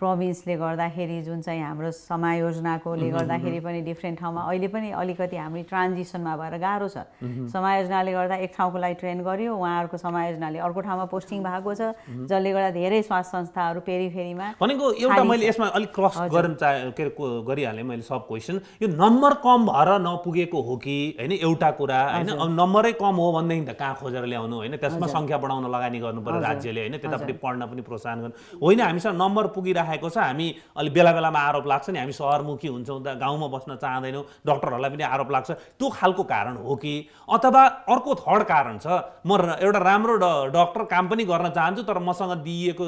प्रोभिन्सले गर्दाखेरि जुन चाहिँ हाम्रो समायोजनाकोले गर्दाखेरि पनि डिफ्रेन्ट ठाउँमा अहिले पनि अलिकति हामी ट्रान्जिसनमा भएर गाह्रो छ समायोजनाले गर्दा एक ठाउँको लागि ट्रेन गर्यो उहाँहरूको समायोजनाले अर्को ठाउँमा पोस्टिङ भएको छ जसले गर्दा धेरै स्वास्थ्य संस्थाहरू फेरि फेरिमा भनेको एउटा मैले यसमा अलिक क्रस गर्न चाहे के अरे गरिहालेँ मैले सब क्वेसन यो नम्बर कम भएर नपुगेको हो कि होइन एउटा कुरा होइन अब नम्बरै कम हो भनेदेखि त कहाँ खोजेर ल्याउनु होइन त्यसमा सङ्ख्या बढाउन लगानी गर्नु पऱ्यो राज्यले होइन त्यतापट्टि पढ्न पनि प्रोत्साहन गर्नु होइन हामीसँग नम्बर पुगिरहेको भइराखेको छ हामी अलि बेला बेलामा आरोप लाग्छ नि हामी सहरमुखी हुन्छौँ त गाउँमा बस्न चाहँदैनौँ डक्टरहरूलाई पनि आरोप लाग्छ त्यो खालको कारण हो कि अथवा अर्को थर्ड कारण छ म एउटा राम्रो डक्टर काम पनि गर्न चाहन्छु तर मसँग दिइएको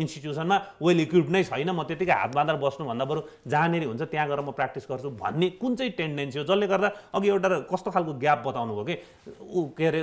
इन्स्टिट्युसनमा वेल इक्विप नै छैन म त्यतिकै हात बाँधेर बस्नुभन्दा बरु जहाँनिर हुन्छ त्यहाँ गएर म प्र्याक्टिस गर्छु भन्ने कुन चाहिँ टेन्डेन्सी हो जसले गर्दा अघि एउटा कस्तो खालको ग्याप बताउनु भयो कि के अरे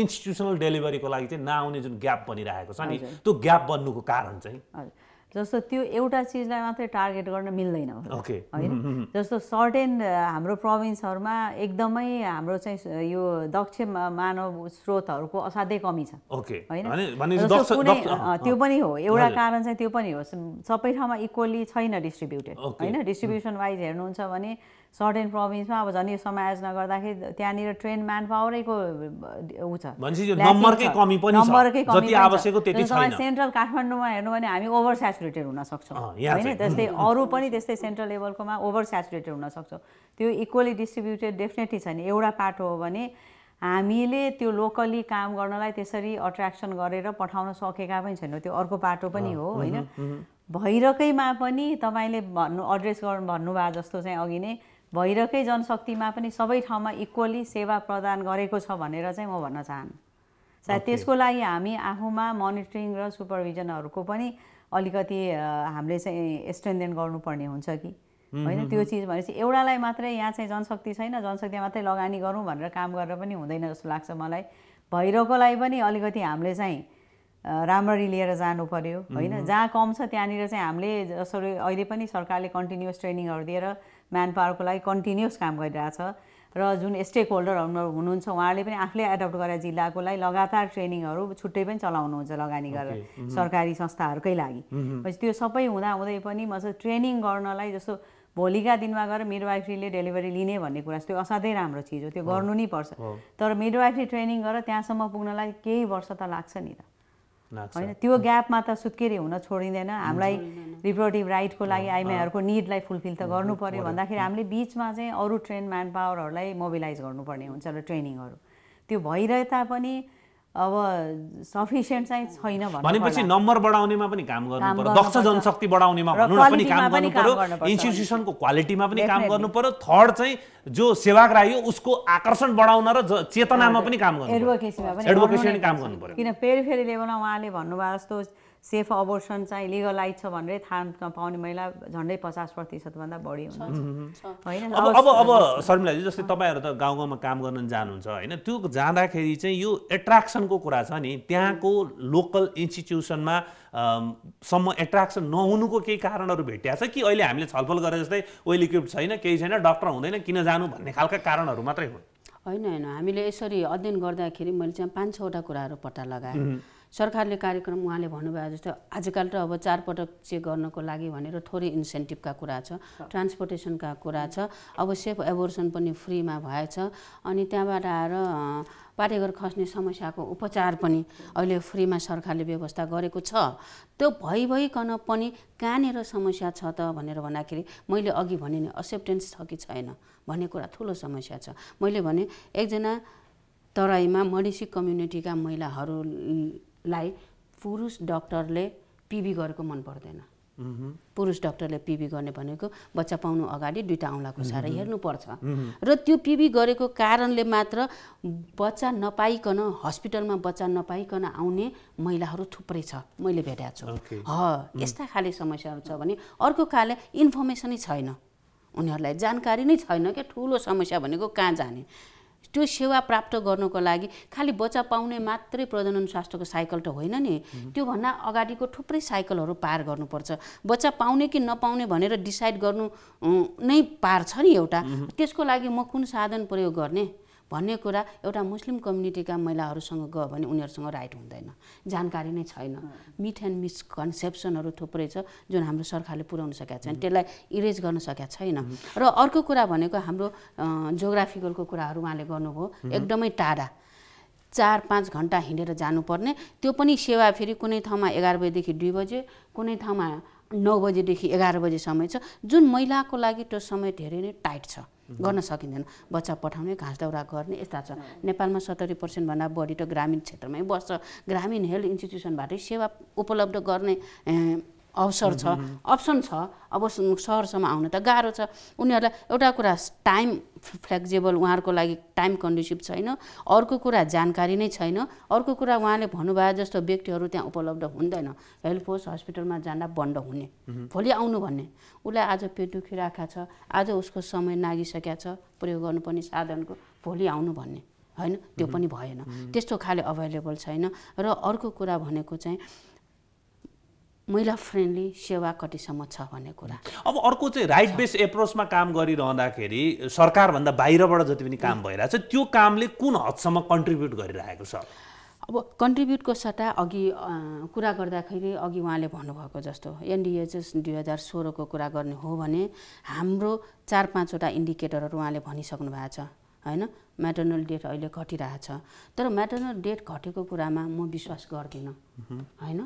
इन्स्टिट्युसनल डेलिभरीको लागि चाहिँ नआउने जुन ग्याप बनिरहेको छ नि त्यो ग्याप बन्नुको कारण चाहिँ जस्तो त्यो एउटा चिजलाई मात्रै टार्गेट गर्न मिल्दैन होइन mm-hmm, mm-hmm. जस्तो सर्टेन हाम्रो प्रोभिन्सहरूमा एकदमै हाम्रो चाहिँ यो दक्ष मानव स्रोतहरूको असाध्यै कमी छ होइन त्यो पनि हो एउटा कारण चाहिँ त्यो पनि हो सबै ठाउँमा इक्वली छैन डिस्ट्रिब्युटेड होइन डिस्ट्रिब्युसन वाइज हेर्नुहुन्छ भने सर्टेन प्रोभिन्समा अब झन् यो समायोजना गर्दाखेरि त्यहाँनिर ट्रेन म्यान पावरैको ऊ छ सेन्ट्रल काठमाडौँमा हेर्नु भने हामी ओभर सेचुरेटेड हुनसक्छौँ होइन त्यस्तै अरू पनि त्यस्तै सेन्ट्रल लेभलकोमा ओभर सेचुरेटेड हुनसक्छौँ त्यो इक्वली डिस्ट्रिब्युटेड डेफिनेटली छ नि एउटा पाटो हो भने हामीले त्यो लोकली काम गर्नलाई त्यसरी अट्र्याक्सन गरेर पठाउन सकेका पनि छैनौँ त्यो अर्को पाटो पनि हो होइन भैरकैमा पनि तपाईँले भन्नु अड्रेस गर्नु भन्नुभयो जस्तो चाहिँ अघि नै भइरहेकै जनशक्तिमा पनि सबै ठाउँमा इक्वली सेवा प्रदान गरेको छ भनेर चाहिँ म भन्न चाहन्छु सायद त्यसको लागि हामी आफूमा मोनिटरिङ र सुपरभिजनहरूको पनि अलिकति हामीले चाहिँ स्ट्रेन्थेन गर्नुपर्ने हुन्छ कि होइन त्यो चिज भनेपछि एउटालाई मात्रै यहाँ चाहिँ जनशक्ति छैन जनशक्ति मात्रै लगानी गरौँ भनेर काम गरेर पनि हुँदैन जस्तो लाग्छ मलाई भैरवकोलाई पनि अलिकति हामीले चाहिँ राम्ररी लिएर जानु पऱ्यो होइन जहाँ कम छ त्यहाँनिर चाहिँ हामीले जसरी अहिले पनि सरकारले कन्टिन्युस ट्रेनिङहरू दिएर म्यान पावरको लागि कन्टिन्युस काम गरिरहेछ र जुन स्टेक होल्डर हुनुहुन्छ उहाँले पनि आफूले एडप्ट गरेर जिल्लाको लागि लगातार ट्रेनिङहरू छुट्टै पनि चलाउनुहुन्छ लगानी गरेर सरकारी संस्थाहरूकै लागि त्यो सबै हुँदा हुँदै पनि म चाहिँ ट्रेनिङ गर्नलाई जस्तो भोलिका दिनमा गएर मिडवाइफरीले डेलिभरी लिने भन्ने कुरा त्यो असाध्यै राम्रो चिज हो त्यो गर्नु नै पर्छ तर मिडवाइफरी ट्रेनिङ गरेर त्यहाँसम्म पुग्नलाई केही वर्ष त लाग्छ नि त होइन त्यो ग्यापमा त सुत्केरी हुन छोडिँदैन हामीलाई रिप्रोडक्टिभ राइटको लागि आइमाईहरूको निडलाई फुलफिल त गर्नु पऱ्यो भन्दाखेरि हामीले बिचमा चाहिँ अरू ट्रेन म्यान पावरहरूलाई मोबिलाइज गर्नुपर्ने हुन्छ र ट्रेनिङहरू त्यो भइरहे तापनि अब सफिसियन्ट चाहिँ छैन भनेपछि नम्बर बढाउनेमा पनि काम गर्नु पर्यो दक्ष जनशक्ति बढाउनेमा पनि काम गर्नु पर्यो इन्स्टिट्युसनको क्वालिटीमा पनि काम गर्नु पर्यो थर्ड चाहिँ जो सेवाग्राही हो उसको आकर्षण बढाउन र चेतनामा पनि काम गर्नु एडभोकेसीमा पनि काम गर्नु पर्यो किन फेरि फेरि लेभलमा उहाँले भन्नुभयो जस्तो सेफ अबोर्सन चाहिँ लिगलाइज छ भनेरै थाहा पाउने महिला झन्डै पचास प्रतिशतभन्दा बढी हुन्छ होइन अब अब अब शर्मिलाजी जस्तै तपाईँहरू त गाउँ गाउँमा काम गर्न जानुहुन्छ होइन त्यो जाँदाखेरि चाहिँ यो एट्र्याक्सनको कुरा छ नि त्यहाँको लोकल इन्स्टिट्युसनमा सम्म एट्र्याक्सन नहुनुको केही कारणहरू भेटिया छ कि अहिले हामीले छलफल गरे जस्तै वेल इक्विप्ड छैन केही छैन डक्टर हुँदैन किन जानु भन्ने खालका कारणहरू मात्रै हो होइन होइन हामीले यसरी अध्ययन गर्दाखेरि मैले चाहिँ पाँच छवटा कुराहरू पट्टा लगाएँ सरकारले कार्यक्रम उहाँले भन्नुभयो जस्तो आजकल त अब चारपटक चेक गर्नको लागि भनेर थोरै इन्सेन्टिभका कुरा छ ट्रान्सपोर्टेसनका कुरा छ अब सेफ एबोर्सन पनि फ्रीमा भएछ अनि त्यहाँबाट आएर पाटेघर खस्ने समस्याको उपचार पनि अहिले फ्रीमा सरकारले व्यवस्था गरेको छ त्यो भइकन पनि कहाँनिर समस्या छ त भनेर भन्दाखेरि मैले अघि भने नि एक्सेप्टेन्स छ कि छैन भन्ने कुरा ठुलो समस्या छ मैले भने एकजना तराईमा मडिसी कम्युनिटीका महिलाहरू लाई पुरुष डक्टरले पिबी गरेको मन पर्दैन पुरुष डक्टरले पिबी गर्ने भनेको बच्चा पाउनु अगाडि दुइटा औँला खुसाएर हेर्नुपर्छ र त्यो पिबी गरेको कारणले मात्र बच्चा नपाइकन हस्पिटलमा बच्चा नपाइकन आउने महिलाहरू थुप्रै छ मैले भेटाएको छु ह यस्ता खाले समस्याहरू छ भने अर्को खाले इन्फर्मेसनै छैन उनीहरूलाई जानकारी नै छैन क्या ठुलो समस्या भनेको कहाँ जाने त्यो सेवा प्राप्त गर्नको लागि खालि बच्चा पाउने मात्रै प्रजनन स्वास्थ्यको साइकल त होइन नि त्योभन्दा अगाडिको थुप्रै साइकलहरू पार गर्नुपर्छ बच्चा पाउने कि नपाउने भनेर डिसाइड गर्नु नै पार छ नि एउटा त्यसको लागि म कुन साधन प्रयोग गर्ने भन्ने कुरा एउटा मुस्लिम कम्युनिटीका महिलाहरूसँग गयो भने उनीहरूसँग राइट हुँदैन जानकारी नै छैन मिट एन्ड मिसकन्सेप्सनहरू थुप्रै छ जुन हाम्रो सरकारले पुर्याउन सकेका छैन त्यसलाई इरेज गर्न सकेका छैन र अर्को कुरा भनेको हाम्रो जोग्राफिकलको कुराहरू उहाँले गर्नुभयो एकदमै टाढा चार पाँच घन्टा हिँडेर जानुपर्ने त्यो पनि सेवा फेरि कुनै ठाउँमा एघार बजीदेखि दुई बजे कुनै ठाउँमा नौ बजीदेखि एघार बजीसम्म छ जुन महिलाको लागि त्यो समय धेरै नै टाइट छ गर्न सकिँदैन बच्चा पठाउने घाँस दाउरा गर्ने यस्ता छ नेपालमा सत्तरी पर्सेन्टभन्दा बढी त ग्रामीण क्षेत्रमै बस्छ ग्रामीण हेल्थ इन्स्टिट्युसनबाटै सेवा उपलब्ध गर्ने अवसर छ अप्सन छ अब सहरसम्म आउन त गाह्रो छ उनीहरूलाई एउटा कुरा टाइम फ्लेक्जिबल उहाँहरूको लागि टाइम कन्डिसिभ छैन अर्को कुरा जानकारी नै छैन अर्को कुरा उहाँले भन्नुभयो जस्तो व्यक्तिहरू त्यहाँ उपलब्ध हुँदैन हेल्थ फोर्स हस्पिटलमा जाँदा बन्द हुने भोलि आउनु भन्ने उसलाई आज पेट दुखिरहेको छ आज उसको समय नागिसकेका छ प्रयोग गर्नुपर्ने साधनको भोलि आउनु भन्ने होइन त्यो पनि भएन त्यस्तो खाले अभाइलेबल छैन र अर्को कुरा भनेको चाहिँ महिला फ्रेन्डली सेवा कतिसम्म छ भन्ने कुरा अब अर्को चाहिँ राइट बेस एप्रोचमा काम गरिरहँदाखेरि सरकारभन्दा बाहिरबाट जति पनि काम भइरहेछ त्यो कामले कुन हदसम्म कन्ट्रिब्युट गरिरहेको छ अब कन्ट्रिब्युटको सट्टा अघि कुरा गर्दाखेरि अघि उहाँले भन्नुभएको जस्तो एनडिए चाहिँ दुई हजार सोह्रको कुरा गर्ने हो भने हाम्रो चार पाँचवटा इन्डिकेटरहरू उहाँले भनिसक्नु भएको छ होइन म्याटर्नल डेट अहिले घटिरहेछ तर म्याटर्नल डेट घटेको कुरामा म विश्वास गर्दिनँ होइन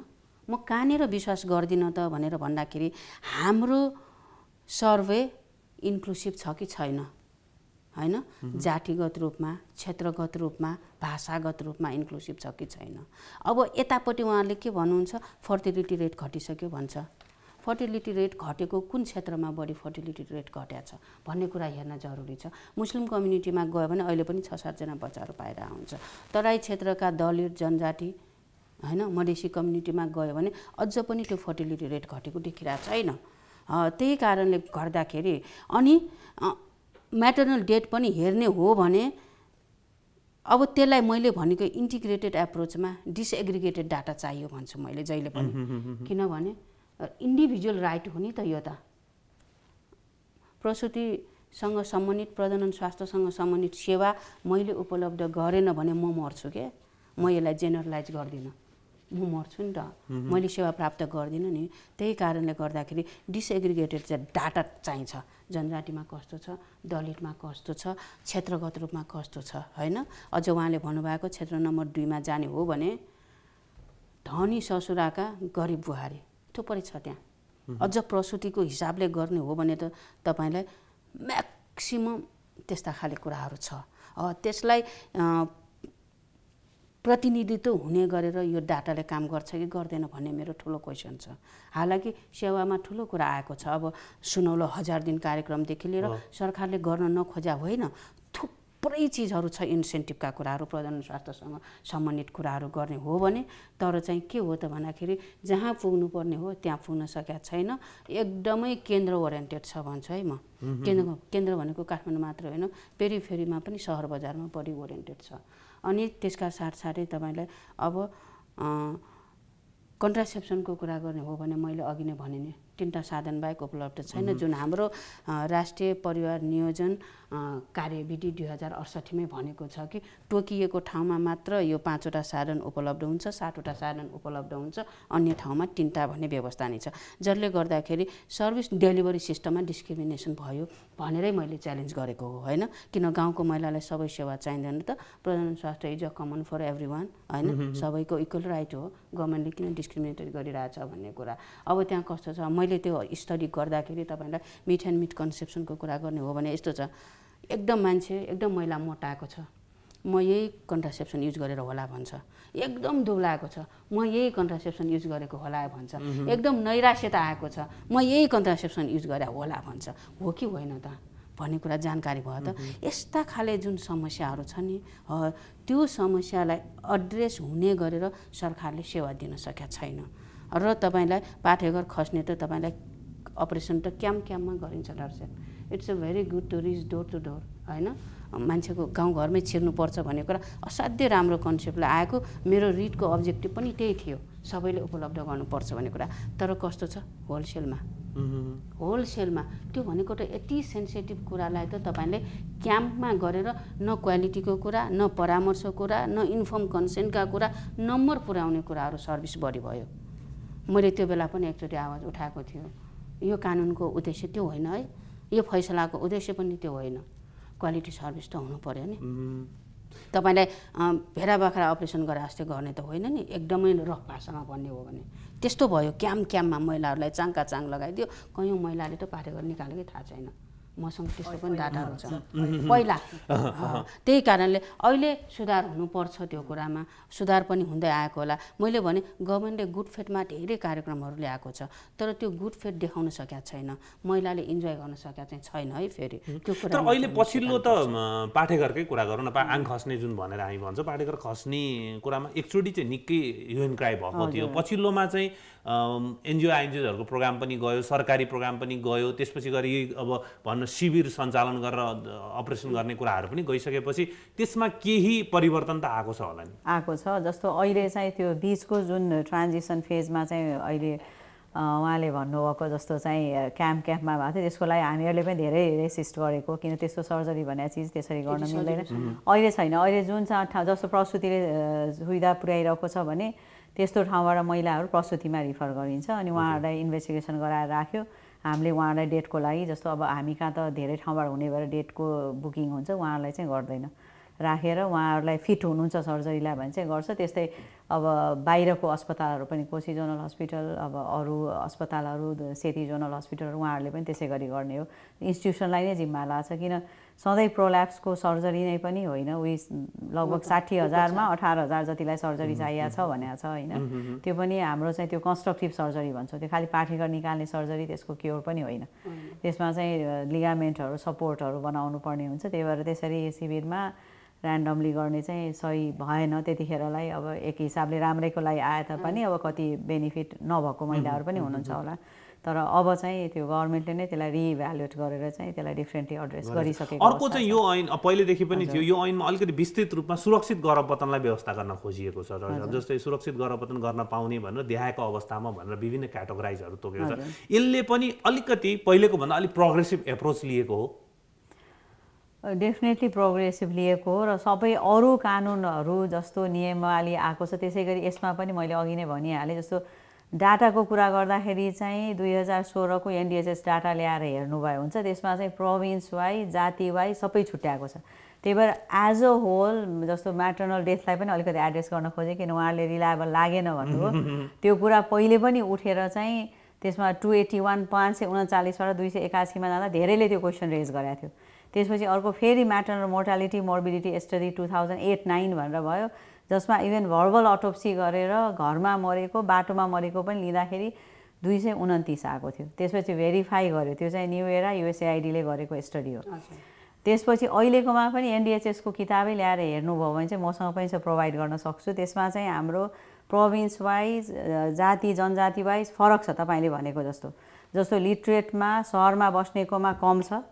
म कहाँनिर विश्वास गर्दिनँ त भनेर भन्दाखेरि हाम्रो सर्वे इन्क्लुसिभ छ कि छैन होइन जातिगत रूपमा क्षेत्रगत रूपमा भाषागत रूपमा इन्क्लुसिभ छ कि छैन अब यतापट्टि उहाँले के भन्नुहुन्छ फर्टिलिटी रेट घटिसक्यो भन्छ फर्टिलिटी रेट घटेको कुन क्षेत्रमा बढी फर्टिलिटी रेट घट्या छ भन्ने कुरा हेर्न जरुरी छ मुस्लिम कम्युनिटीमा गयो भने अहिले पनि छ सातजना बच्चाहरू पाएर आउँछ तराई क्षेत्रका दलित जनजाति होइन मधेसी कम्युनिटीमा गयो भने अझ पनि त्यो फर्टिलिटी रेट घटेको देखिरहेको छैन त्यही कारणले गर्दाखेरि अनि म्याटर्नल डेट पनि हेर्ने हो भने अब त्यसलाई मैले भनेको इन्टिग्रेटेड एप्रोचमा डिसएग्रिगेटेड डाटा चाहियो भन्छु मैले जहिले पनि किनभने इन्डिभिजुअल राइट हो नि त यो त प्रसुतिसँग सम्बन्धित प्रजनन स्वास्थ्यसँग सम्बन्धित सेवा मैले उपलब्ध गरेन भने म मर्छु क्या म यसलाई जेनरलाइज गर्दिनँ म मर्छु नि त मैले सेवा प्राप्त गर्दिनँ नि त्यही कारणले गर्दाखेरि डिसएग्रिगेटेड चाहिँ डाटा चाहिन्छ जनजातिमा कस्तो छ दलितमा कस्तो छ क्षेत्रगत रूपमा कस्तो छ होइन अझ उहाँले भन्नुभएको क्षेत्र नम्बर दुईमा जाने हो भने धनी ससुराका गरिब बुहारी थुप्रै छ त्यहाँ अझ प्रसुतिको हिसाबले गर्ने हो भने त तपाईँलाई म्याक्सिमम् त्यस्ता खाले कुराहरू छ त्यसलाई प्रतिनिधित्व हुने गरेर यो डाटाले काम गर्छ कि गर्दैन भन्ने मेरो ठुलो क्वेसन छ हालाकि सेवामा ठुलो कुरा आएको छ अब सुनौलो हजार दिन कार्यक्रमदेखि लिएर सरकारले गर्न नखोजा होइन थुप्रै चिजहरू छ इन्सेन्टिभका कुराहरू प्रजन स्वास्थ्यसँग सम्बन्धित कुराहरू गर्ने हो भने तर चाहिँ के हो त भन्दाखेरि जहाँ पुग्नुपर्ने हो त्यहाँ पुग्न सकेका छैन एकदमै केन्द्र ओरिएन्टेड छ भन्छु है म केन्द्र केन्द्र भनेको काठमाडौँ मात्र होइन फेरि फेरिमा पनि सहर बजारमा बढी ओरिएन्टेड छ अनि त्यसका साथसाथै तपाईँलाई अब कन्ट्रासेप्सनको कुरा गर्ने हो भने मैले अघि नै भने तिनवटा साधन बाहेक उपलब्ध छैन जुन हाम्रो राष्ट्रिय परिवार नियोजन कार्यविधि दुई हजार अडसठीमै भनेको छ कि टोकिएको ठाउँमा मात्र यो पाँचवटा साधन उपलब्ध हुन्छ सातवटा साधन उपलब्ध हुन्छ अन्य ठाउँमा तिनवटा भन्ने व्यवस्था नै छ जसले गर्दाखेरि सर्भिस डेलिभरी सिस्टममा डिस्क्रिमिनेसन भयो भनेरै मैले च्यालेन्ज गरेको हो होइन किन गाउँको महिलालाई सबै सेवा चाहिँदैन त प्रजन स्वास्थ्य is a common for every one होइन सबैको इक्वल राइट हो गभर्मेन्टले किन डिस्क्रिमिनेट गरिरहेछ भन्ने कुरा अब त्यहाँ कस्तो छ मैले तपाईँले त्यो स्टडी गर्दाखेरि तपाईँलाई मिट एन्ड मिट कन्सेप्सनको कुरा गर्ने हो भने यस्तो छ एकदम मान्छे एकदम मैला मोटाएको छ म यही कन्ट्रासेप्सन युज गरेर होला भन्छ एकदम दुब्लाएको छ म यही कन्ट्रासेप्सन युज गरेको होला भन्छ एकदम नैराश्यता आएको छ म यही कन्ट्रासेप्सन युज गरेर होला भन्छ हो कि होइन त भन्ने कुरा जानकारी भयो त यस्ता खाले जुन समस्याहरू छ नि त्यो समस्यालाई एड्रेस हुने गरेर सरकारले सेवा दिन सकेका छैन र तपाईँलाई पाठेघर खस्ने त तपाईँलाई अपरेसन त क्याम्प क्याम्पमा गरिन्छ doctor it's a very good to reach door to door होइन मान्छेको गाउँघरमै छिर्नुपर्छ भन्ने कुरा असाध्यै राम्रो कन्सेप्टलाई आएको मेरो रिटको अब्जेक्टिभ पनि त्यही थियो सबैले उपलब्ध गर्नुपर्छ भन्ने कुरा तर कस्तो छ होलसेलमा होलसेलमा त्यो भनेको त यति सेन्सिटिभ कुरालाई त तपाईँले क्याम्पमा गरेर न क्वालिटीको कुरा न परामर्श कुरा न इन्फर्म कन्सेन्टका कुरा नम्बर पुर्याउने कुराहरू सर्भिस बढी भयो मैले त्यो बेला पनि एकचोटि आवाज उठाएको थियो यो कानुनको उद्देश्य त्यो होइन है यो फैसलाको उद्देश्य पनि त्यो होइन क्वालिटी सर्भिस त हुनु पऱ्यो नि तपाईँलाई भेडा बाख्रा अपरेसन गरे जस्तै गर्ने त होइन नि एकदमै रफ भाषामा भन्ने हो भने त्यस्तो भयो क्याम क्याममा महिलाहरूलाई चाङका चाङ लगाइदियो कयौँ महिलाले त पाठेघर निकालेकै थाहा छैन मसँग त्यस्तो पनि डाटा हुन्छ पहिला त्यही कारणले अहिले सुधार हुनुपर्छ त्यो कुरामा सुधार पनि हुँदै आएको होला मैले भने गभर्मेन्टले गुड फेडमा धेरै कार्यक्रमहरू ल्याएको छ तर त्यो गुड फेड देखाउन सकेका छैन महिलाले इन्जोय गर्न सकेका चाहिँ छैन है फेरि त्यो कुरा अहिले पछिल्लो त पाठेघरकै कुरा गरौँ न आङ खस्ने जुन भनेर हामी भन्छौँ पाठेघर खस्ने कुरामा एकचोटि चाहिँ निकै ह्युमन क्राई भएको थियो पछिल्लोमा चाहिँ एनजिओ आइएनजिओहरूको प्रोग्राम पनि गयो सरकारी प्रोग्राम पनि गयो त्यसपछि गरी अब भन्नु भनौँ न शिविर सञ्चालन गरेर अपरेसन गर्ने कुराहरू पनि गइसकेपछि त्यसमा केही परिवर्तन त आएको छ होला नि आएको छ जस्तो अहिले चाहिँ त्यो बिचको जुन ट्रान्जिसन फेजमा चाहिँ अहिले उहाँले भन्नुभएको जस्तो चाहिँ क्याम्प क्याम्पमा भएको थियो त्यसको लागि हामीहरूले पनि धेरै रेसिस्ट गरेको किन त्यस्तो सर्जरी भन्ने चिज त्यसरी गर्न मिल्दैन अहिले छैन अहिले जुन चाहिँ ठाउँ जस्तो प्रसुतिले सुविधा पुर्याइरहेको छ भने त्यस्तो ठाउँबाट महिलाहरू प्रसुतिमा रिफर गरिन्छ अनि उहाँहरूलाई इन्भेस्टिगेसन गराएर राख्यो हामीले उहाँलाई डेटको लागि जस्तो अब हामी कहाँ त धेरै ठाउँबाट हुने भएर डेटको बुकिङ हुन्छ उहाँहरूलाई चाहिँ गर्दैन राखेर उहाँहरूलाई फिट हुनुहुन्छ सर्जरीलाई भने चाहिँ गर्छ त्यस्तै अब बाहिरको अस्पतालहरू पनि कोसी जोनल हस्पिटल अब अरू अस्पतालहरू सेती जोनल हस्पिटलहरू उहाँहरूले पनि त्यसै गरी गर्ने हो इन्स्टिट्युसनलाई नै जिम्मा लाग्छ किन सधैँ प्रोल्याप्सको सर्जरी नै पनि होइन उयो लगभग साठी हजारमा अठार हजार जतिलाई सर्जरी चाहिएको छ भनेको छ होइन त्यो पनि हाम्रो चाहिँ त्यो कन्स्ट्रक्टिभ सर्जरी भन्छौँ त्यो खालि पाठेघर निकाल्ने सर्जरी त्यसको क्योर पनि होइन त्यसमा चाहिँ लिगामेन्टहरू सपोर्टहरू बनाउनु पर्ने हुन्छ त्यही भएर त्यसरी शिविरमा ऱ्यान्डमली गर्ने चाहिँ सही भएन त्यतिखेरलाई अब एक हिसाबले राम्रैको लागि आए तापनि अब कति बेनिफिट नभएको महिलाहरू पनि हुनुहुन्छ होला तर अब चाहिँ त्यो गभर्मेन्टले नै त्यसलाई रिभ्यालुएट गरेर चाहिँ त्यसलाई डिफ्रेन्टली एड्रेस गरिसकेको अर्को चाहिँ यो ऐन पहिलेदेखि पनि थियो यो ऐनमा अलिकति विस्तृत रूपमा सुरक्षित गर्भपतनलाई व्यवस्था गर्न खोजिएको छ जस्तै सुरक्षित गर्भपतन गर्न पाउने भनेर देहाएको अवस्थामा भनेर विभिन्न क्याटेगोराइजहरू तोकेको छ यसले पनि अलिकति पहिलेको भन्दा अलिक प्रोग्रेसिभ एप्रोच लिएको हो डेफिनेटली प्रोग्रेसिभ लिएको हो र सबै अरू कानुनहरू जस्तो नियमावली आएको छ त्यसै गरी यसमा पनि मैले अघि नै भनिहालेँ जस्तो डाटाको कुरा गर्दाखेरि चाहिँ दुई हजार सोह्रको एनडिएचएस डाटा ल्याएर हेर्नुभयो हुन्छ त्यसमा चाहिँ प्रोभिन्स वाइज जाति वाइज सबै छुट्याएको छ त्यही भएर एज अ होल जस्तो म्याटर्नल डेथलाई पनि अलिकति एड्रेस गर्न खोजेँ किन उहाँहरूले रिलायबल लागेन भन्नुभयो त्यो कुरा पहिले पनि उठेर चाहिँ त्यसमा टु एट्टी वान पाँच सय उन्चालिसबाट दुई सय एकासीमा जाँदा धेरैले त्यो क्वेसन रेज गरेको थियो त्यसपछि अर्को फेरि maternal mortality morbidity study two thousand eight nine भनेर भयो जसमा इभेन भर्बल अटोप्सी गरेर घरमा मरेको बाटोमा मरेको पनि लिँदाखेरि दुई सय उन्तिस आएको थियो त्यसपछि भेरिफाई गर्यो त्यो चाहिँ न्यु एरा युएसएआइडीले गरेको स्टडी हो त्यसपछि अहिलेकोमा पनि एनडिएचएसको किताबै ल्याएर हेर्नुभयो भने चाहिँ मसँग पनि प्रोभाइड गर्न सक्छु त्यसमा चाहिँ हाम्रो प्रोभिन्स वाइज जाति जनजाति वाइज फरक छ तपाईँले भनेको जस्तो जस्तो लिट्रेटमा सहरमा बस्नेकोमा कम छ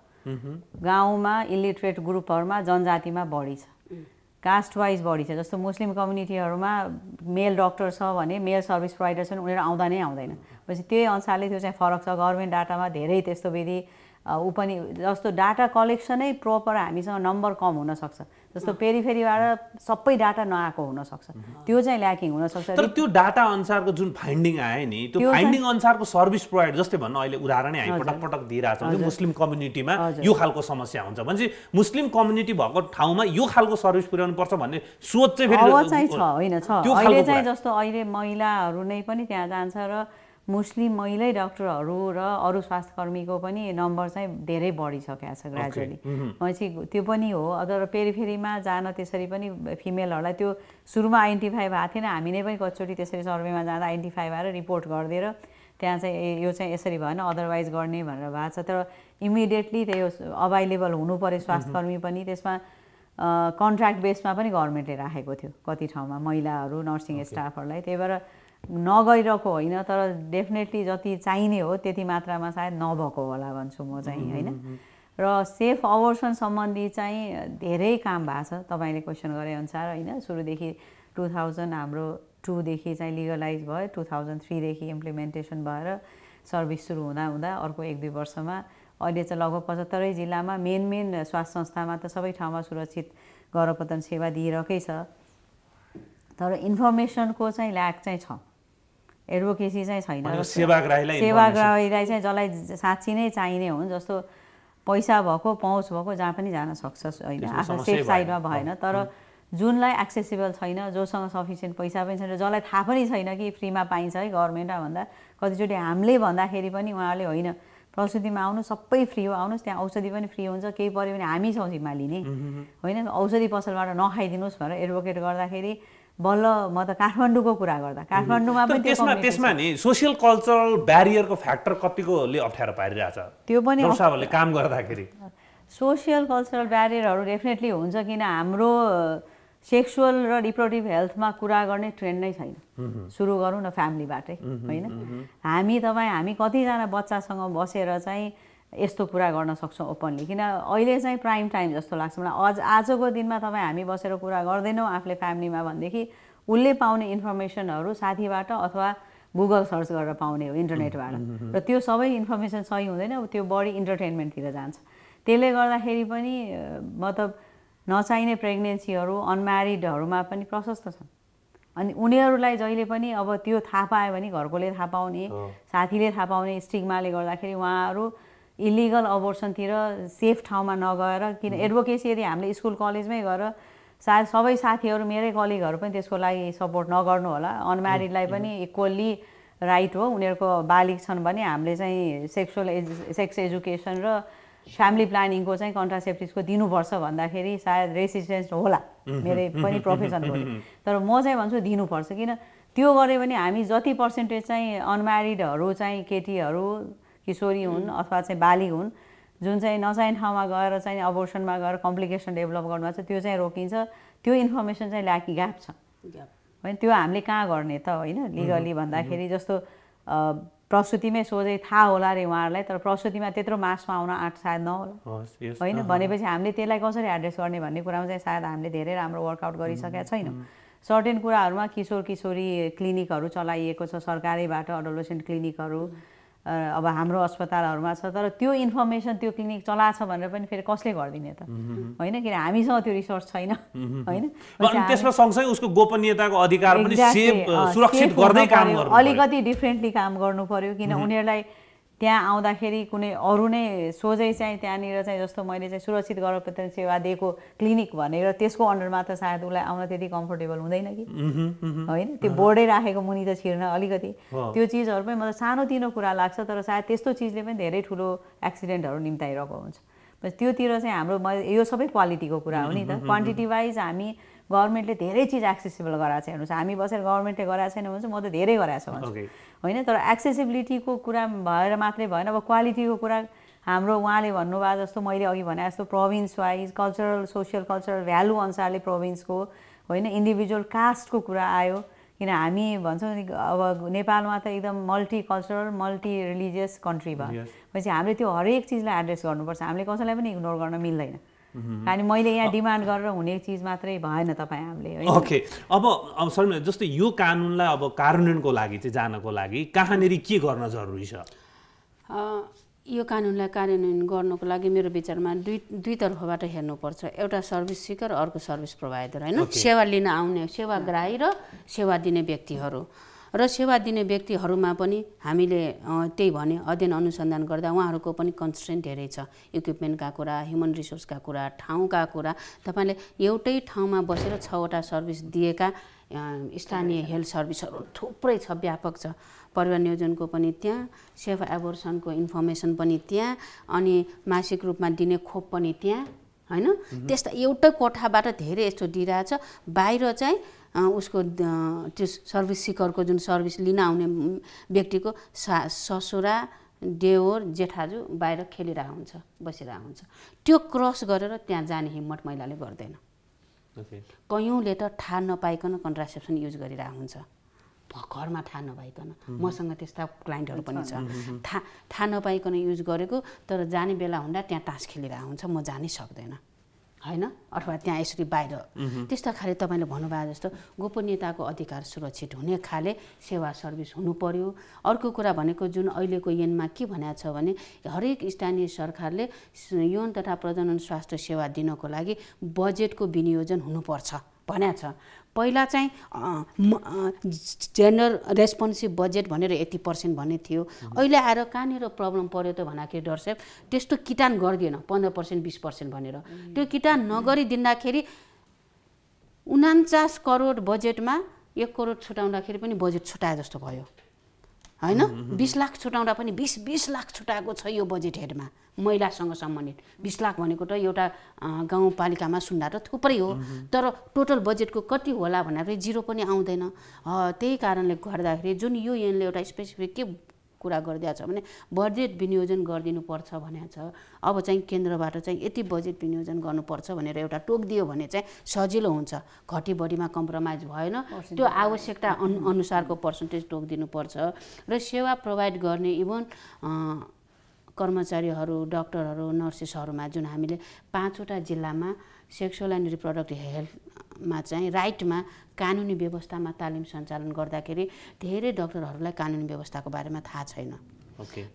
गाउँमा इलिट्रेट ग्रुपहरूमा जनजातिमा बढी छ कास्ट वाइज बढी छ जस्तो मुस्लिम कम्युनिटीहरूमा मेल डक्टर छ भने मेल सर्भिस प्रोभाइडर छन् उनीहरू आउँदा नै आउँदैन पछि त्यही अनुसारले त्यो चाहिँ फरक छ गभर्मेन्ट डाटामा धेरै त्यस्तो विधि ऊ पनि जस्तो डाटा कलेक्सनै प्रोपर हामीसँग नम्बर कम हुनसक्छ जस्तो पेरिफेरीबाट सबै डाटा नआएको हुनसक्छ त्यो चाहिँ ल्याकिङ हुनसक्छ तर त्यो डाटा अनुसारको जुन फाइन्डिङ आयो नि त्यो फाइन्डिङ अनुसारको सर्भिस प्रोभाइड जस्तै भन्नु अहिले उदाहरणै हामी पटक पटक दिइरहेको मुस्लिम कम्युनिटीमा यो खालको समस्या हुन्छ भनेपछि मुस्लिम कम्युनिटी भएको ठाउँमा यो खालको सर्भिस पुर्याउनु पर्छ भन्ने सोच चाहिँ फेरि चाहिँ छ होइन छ अहिले चाहिँ जस्तो अहिले महिलाहरू नै पनि त्यहाँ जान्छ र मोस्टली महिलै डक्टरहरू र अरू स्वास्थ्यकर्मीको पनि नम्बर चाहिँ धेरै बढिसकेको छ ग्रेजुअली भनेपछि त्यो पनि हो अझ पेरिफेरीमा जान त्यसरी पनि फिमेलहरूलाई त्यो सुरुमा आइडेन्टिफाई भएको थिएन हामी नै पनि कतिचोटि त्यसरी सर्वेमा जाँदा आइडेन्टिफाई भएर रिपोर्ट गरिदिएर त्यहाँ चाहिँ यो चाहिँ यसरी भएन अदरवाइज गर्ने भनेर भएको छ तर इमिडिएटली त्यो अभाइलेबल हुनु पऱ्यो स्वास्थ्यकर्मी पनि त्यसमा कन्ट्राक्ट बेसमा पनि गभर्मेन्टले राखेको थियो कति ठाउँमा महिलाहरू नर्सिङ स्टाफहरूलाई त्यही भएर नगइरहेको होइन तर डेफिनेटली जति चाहिने हो त्यति मात्रामा सायद नभएको होला भन्छु म चाहिँ होइन र सेफ अवर्सन सम्बन्धी चाहिँ धेरै काम भएको छ तपाईँले क्वेसन गरे अनुसार होइन सुरुदेखि टु थाउजन्ड हाम्रो टूदेखि चाहिँ लिगलाइज भयो टु थाउजन्ड थ्रीदेखि इम्प्लिमेन्टेसन भएर सर्भिस सुरु हुँदा हुँदा अर्को एक दुई वर्षमा अहिले चाहिँ लगभग पचहत्तरै जिल्लामा मेन मेन स्वास्थ्य संस्थामा त सबै ठाउँमा सुरक्षित गर्वपतन सेवा दिइरहेकै छ तर इन्फर्मेसनको चाहिँ ल्याक चाहिँ छ एडभोकेसी चाहिँ छैन सेवाग्राहीलाई सेवाग्राहीलाई चाहिँ जसलाई साँच्ची नै चाहिने हुन् जस्तो पैसा भएको पहुँच भएको जहाँ पनि जान सक्छ होइन आफ्नो सेफ साइडमा भएन तर जुनलाई एक्सेसिबल छैन जोसँग सफिसियन्ट पैसा पनि छैन जसलाई थाहा पनि छैन कि फ्रीमा पाइन्छ है गभर्मेन्टमा भन्दा कतिचोटि हामीले भन्दाखेरि पनि उहाँहरूले होइन प्रसुतिमा आउनु सबै फ्री हो आउनुहोस् त्यहाँ औषधि पनि फ्री हुन्छ केही पऱ्यो भने हामी छौँ जिम्मा लिने होइन औषधि पसलबाट नखाइदिनुहोस् भनेर एडभोकेट गर्दाखेरि बल्ल म त काठमाडौँको कुरा गर्दा काठमाडौँमा पनि त्यसमा त्यसमा नि सोसियल कल्चरल ब्यारियरको फ्याक्टर कतिकोले अप्ठ्यारो पारिरहेछ त्यो पनि काम गर्दाखेरि सोसियल कल्चरल ब्यारियरहरू डेफिनेटली हुन्छ किन हाम्रो सेक्सुअल र रिप्रोडक्टिभ हेल्थमा कुरा गर्ने ट्रेन्ड नै छैन सुरु गरौँ न फ्यामिलीबाटै होइन हामी तपाईँ हामी कतिजना बच्चासँग बसेर चाहिँ यस्तो कुरा गर्न सक्छौँ ओपनली किन अहिले चाहिँ प्राइम टाइम जस्तो लाग्छ मलाई अझ आजको दिनमा तपाईँ हामी बसेर कुरा गर्दैनौँ आफूले फ्यामिलीमा भनेदेखि उसले पाउने इन्फर्मेसनहरू साथीबाट अथवा गुगल सर्च गरेर पाउने हो इन्टरनेटबाट र त्यो सबै इन्फर्मेसन सही हुँदैन त्यो बढी इन्टरटेन्मेन्टतिर जान्छ त्यसले गर्दाखेरि पनि मतलब नचाहिने प्रेग्नेन्सीहरू अनम्यारिडहरूमा पनि प्रशस्त छन् अनि उनीहरूलाई जहिले पनि अब त्यो थाहा पायो भने घरकोले थाहा पाउने साथीले थाहा पाउने स्टिगमाले गर्दाखेरि उहाँहरू इलिगल अबोर्सनतिर सेफ ठाउँमा नगएर किन एडभोकेसी mm-hmm. यदि हामीले स्कुल कलेजमै गएर सायद सबै साथीहरू मेरै कलिगहरू पनि त्यसको लागि सपोर्ट नगर्नु होला अनम्यारिडलाई mm-hmm. पनि इक्वल्ली राइट हो उनीहरूको बालिक छन् भने हामीले चाहिँ सेक्सुअल एजु सेक्स एजुकेसन र फ्यामिली प्लानिङको चाहिँ कन्ट्रासेप्टिभको दिनुपर्छ भन्दाखेरि सायद रेसिस्टेन्स होला mm-hmm. मेरै पनि प्रोफेसनको तर म चाहिँ भन्छु दिनुपर्छ किन त्यो गऱ्यो भने हामी जति पर्सेन्टेज चाहिँ अनम्यारिडहरू चाहिँ केटीहरू किशोरी हुन् अथवा चाहिँ बाली हुन् जुन चाहिँ नचाहिने ठाउँमा गएर चाहिँ अबोर्सनमा गएर कम्प्लिकेसन डेभलप गर्नुमा छ त्यो चाहिँ रोकिन्छ त्यो इन्फर्मेसन चाहिँ ल्याकी ग्याप छ होइन त्यो हामीले कहाँ गर्ने त होइन लिगली भन्दाखेरि जस्तो प्रसुतिमै सोझै थाहा होला अरे उहाँहरूलाई तर प्रसुतिमा त्यत्रो मासमा आउन आँट सायद नहोला होइन भनेपछि हामीले त्यसलाई कसरी एड्रेस गर्ने भन्ने कुरामा चाहिँ सायद हामीले धेरै राम्रो वर्कआउट गरिसकेका छैनौँ सर्टेन कुराहरूमा किशोर किशोरी क्लिनिकहरू चलाइएको छ सरकारीबाट अडोलोसेन्ट क्लिनिकहरू अब हाम्रो अस्पतालहरूमा छ तर त्यो इन्फर्मेसन त्यो क्लिनिक चलाछ भनेर पनि फेरि कसले गरिदिने त होइन किन हामीसँग त्यो रिसोर्स छैन होइन त्यसमा सँगसँगै उसको गोपनीयताको अधिकार पनि सुरक्षित गर्दै काम गर्नु अलिकति डिफ्रेन्टली काम गर्नु पर्यो किन उनीहरूलाई त्यहाँ आउँदाखेरि कुनै अरू नै सोझै चाहिँ त्यहाँनिर चाहिँ जस्तो मैले चाहिँ सुरक्षित गर्भपतन सेवा दिएको क्लिनिक भनेर त्यसको अन्डरमा त सायद उसलाई आउन त्यति कम्फोर्टेबल हुँदैन कि होइन त्यो बोर्डै राखेको मुनि त छिर्न अलिकति त्यो चिजहरू पनि मलाई सानोतिनो कुरा लाग्छ तर सायद त्यस्तो चिजले पनि धेरै ठुलो एक्सिडेन्टहरू निम्ताइरहेको हुन्छ त्योतिर चाहिँ हाम्रो यो सबै क्वालिटीको कुरा हो नि त क्वान्टिटी वाइज हामी गभर्मेन्टले धेरै चिज एक्सेसिबल गराएको छ हेर्नुहोस् हामी बसेर गभर्मेन्टले गराएको छैन भने चाहिँ म त धेरै गराएको छु भन्छु होइन तर एक्सेसिबिलिटीको कुरा भएर मात्रै भएन अब क्वालिटीको कुरा हाम्रो उहाँले भन्नुभयो जस्तो मैले अघि भने जस्तो province wise cultural social cultural value अनुसारले प्रोभिन्सको होइन इन्डिभिजुअल कास्टको कुरा आयो किन हामी भन्छौँ नि अब नेपालमा त एकदम multi cultural multi religious country भयो भनेपछि हामीले त्यो हरेक चिजलाई एड्रेस गर्नुपर्छ हामीले कसैलाई पनि इग्नोर गर्न मिल्दैन Mm-hmm. अनि मैले यहाँ डिमान्ड गरेर हुने चिज मात्रै भएन तपाईँ हामीले ओके अब अब सर जस्तै यो कानुनलाई अब कार्यान्वयनको लागि चाहिँ जानको लागि कहाँनिर के गर्न जरुरी छ यो कानुनलाई कार्यान्वयन गर्नको लागि मेरो विचारमा दुई दुई तर्फबाट हेर्नुपर्छ एउटा सर्भिस सिकर अर्को सर्भिस प्रोभाइडर होइन सेवा लिन आउने सेवाग्राही र सेवा दिने व्यक्तिहरू र सेवा दिने व्यक्तिहरूमा पनि हामीले त्यही भने अध्ययन अनुसन्धान गर्दा उहाँहरूको पनि कन्सटेन्ट धेरै छ इक्विपमेन्टका कुरा ह्युमन रिसोर्सका कुरा ठाउँका कुरा तपाईँले एउटै ठाउँमा बसेर छवटा सर्भिस दिएका स्थानीय हेल्थ सर्भिसहरू थुप्रै छ व्यापक छ परिवार नियोजनको पनि त्यहाँ सेफ एबोर्सनको इन्फर्मेसन पनि त्यहाँ अनि मासिक रूपमा दिने खोप पनि त्यहाँ होइन त्यस्ता एउटै कोठाबाट धेरै यस्तो दिइरहेछ बाहिर चाहिँ उसको त्यो सर्भिस सिकरको जुन सर्भिस लिन आउने व्यक्तिको सा ससुरा देवर जेठाजु बाहिर खेलिरहेको हुन्छ बसिरहेको हुन्छ त्यो क्रस गरेर त्यहाँ जाने हिम्मत महिलाले गर्दैन okay. कयौँले त थाहा नपाइकन कन्ट्रासेप्सन युज गरिरहेको हुन्छ घरमा थाहा नपाइकन मसँग त्यस्ता क्लाइन्टहरू पनि छ थाहा थाहा नपाइकन युज गरेको तर जाने बेला हुँदा त्यहाँ तास खेलिरहेको हुन्छ म जानै सक्दैन होइन अथवा त्यहाँ यसरी बाहिर त्यस्ता खाले तपाईँले भन्नुभयो जस्तो गोपनीयताको अधिकार सुरक्षित हुने खाले सेवा सर्भिस हुनु पर्यो अर्को कुरा भनेको जुन अहिलेको यनमा के भनेको छ भने हरेक स्थानीय सरकारले यौन तथा प्रजनन स्वास्थ्य सेवा दिनको लागि बजेटको विनियोजन हुनुपर्छ भन्या छ पहिला चाहिँ जेनरल रेस्पोन्सिभ बजेट भनेर यति पर्सेन्ट भन्ने थियो अहिले आएर कहाँनिर प्रब्लम पऱ्यो त भन्दाखेरि डरसेप त्यस्तो किटान गरिदिएन पन्ध्र पर्सेन्ट बिस पर्सेन्ट भनेर त्यो किटान नगरिदिँदाखेरि उनान्चास करोड बजेटमा एक करोड छुटाउँदाखेरि पनि बजेट छुट्याए जस्तो भयो होइन बिस लाख छुटाउँदा पनि बिस बिस लाख छुट्याएको छ यो बजेट हेडमा महिलासँग सम्बन्धित बिस लाख भनेको त एउटा गाउँपालिकामा सुन्दा त थुप्रै हो तर टोटल बजेटको कति होला भन्दाखेरि जिरो पनि आउँदैन त्यही कारणले गर्दाखेरि जुन युएनले एउटा स्पेसिफिक के कुरा गरिदिएको छ भने बजेट विनियोजन गरिदिनुपर्छ भनेको छ अब चाहिँ केन्द्रबाट चाहिँ यति बजेट विनियोजन गर्नुपर्छ भनेर एउटा टोक दियो भने चाहिँ सजिलो हुन्छ घटी बढीमा कम्प्रोमाइज भएन त्यो आवश्यकता अनु अनुसारको पर्सेन्टेज दिनुपर्छ र सेवा प्रोभाइड गर्ने इभन कर्मचारीहरू डक्टरहरू नर्सेसहरूमा जुन हामीले पाँचवटा जिल्लामा सेक्सुअल एन्ड रिप्रोडक्टिभ हेल्थमा चाहिँ राइटमा कानुनी व्यवस्थामा तालिम सञ्चालन गर्दाखेरि धेरै डक्टरहरूलाई कानुनी व्यवस्थाको बारेमा थाहा छैन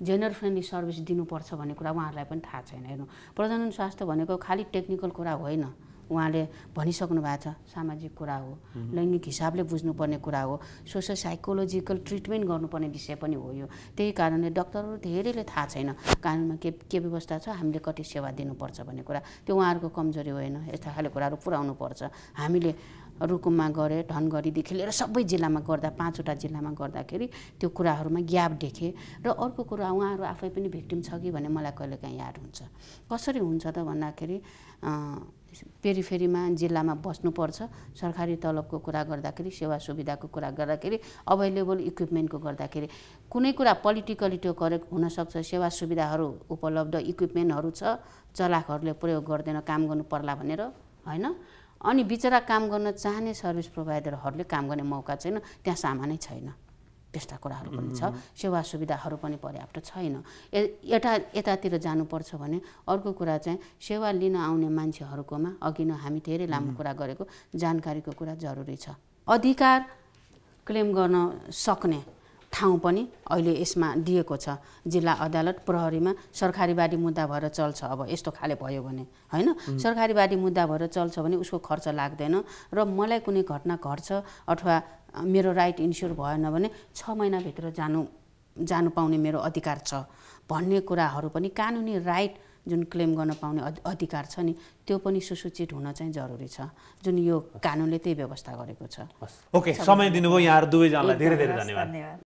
जेनर फ्रेन्डली सर्भिस दिनुपर्छ भन्ने कुरा उहाँहरूलाई पनि थाहा छैन हेर्नु प्रजनन स्वास्थ्य भनेको खालि टेक्निकल कुरा होइन उहाँले भनिसक्नु भएको छ सामाजिक कुरा हो लैङ्गिक हिसाबले बुझ्नुपर्ने कुरा हो सोसियो साइकोलोजिकल ट्रिटमेन्ट गर्नुपर्ने विषय पनि हो यो त्यही कारणले डक्टरहरू धेरैले थाहा छैन कानुनमा के के व्यवस्था छ हामीले कति सेवा दिनुपर्छ भन्ने कुरा त्यो उहाँहरूको कमजोरी होइन यस्ता खाले कुराहरू पर्छ हामीले रुकुममा गरे धनगढीदेखि लिएर सबै जिल्लामा गर्दा पाँचवटा जिल्लामा गर्दाखेरि त्यो कुराहरूमा ग्याप देखेँ र अर्को कुरा उहाँहरू आफै पनि भिक्टिम छ कि भन्ने मलाई कहिलेकाहीँ याद हुन्छ कसरी हुन्छ त भन्दाखेरि पेरिफेरीमा जिल्लामा बस्नुपर्छ सरकारी तलबको कुरा गर्दाखेरि सेवा सुविधाको कुरा गर्दाखेरि अभाइलेबल इक्विपमेन्टको गर्दाखेरि कुनै कुरा पोलिटिकली त्यो करेक्ट हुनसक्छ सेवा सुविधाहरू उपलब्ध इक्विपमेन्टहरू छ चलाकहरूले प्रयोग गर्दैन काम गर्नु पर्ला भनेर होइन अनि बिचरा काम गर्न चाहने सर्भिस प्रोभाइडरहरूले काम गर्ने मौका छैन त्यहाँ सामानै छैन त्यस्ता कुराहरू पनि छ सेवा सुविधाहरू पनि पर्याप्त छैन यता यतातिर जानुपर्छ भने अर्को कुरा चाहिँ सेवा लिन आउने मान्छेहरूकोमा अघि नै हामी धेरै लामो कुरा गरेको जानकारीको कुरा जरुरी छ अधिकार क्लेम गर्न सक्ने ठाउँ पनि अहिले यसमा दिएको छ जिल्ला अदालत प्रहरीमा सरकारीवादी मुद्दा भएर चल्छ अब यस्तो खाले भयो भने होइन सरकारीवादी मुद्दा भएर चल्छ भने उसको खर्च लाग्दैन र मलाई कुनै घटना घट्छ अथवा मेरो राइट इन्स्योर भएन भने छ महिनाभित्र जानु जानु पाउने मेरो अधिकार छ भन्ने कुराहरू पनि कानुनी राइट जुन क्लेम गर्न पाउने अधिकार छ नि त्यो पनि सुसूचित हुन चाहिँ जरुरी छ जुन यो कानुनले त्यही व्यवस्था गरेको छ ओके समय दिनुभयो यहाँहरू दुवैजनालाई धेरै धेरै धन्यवाद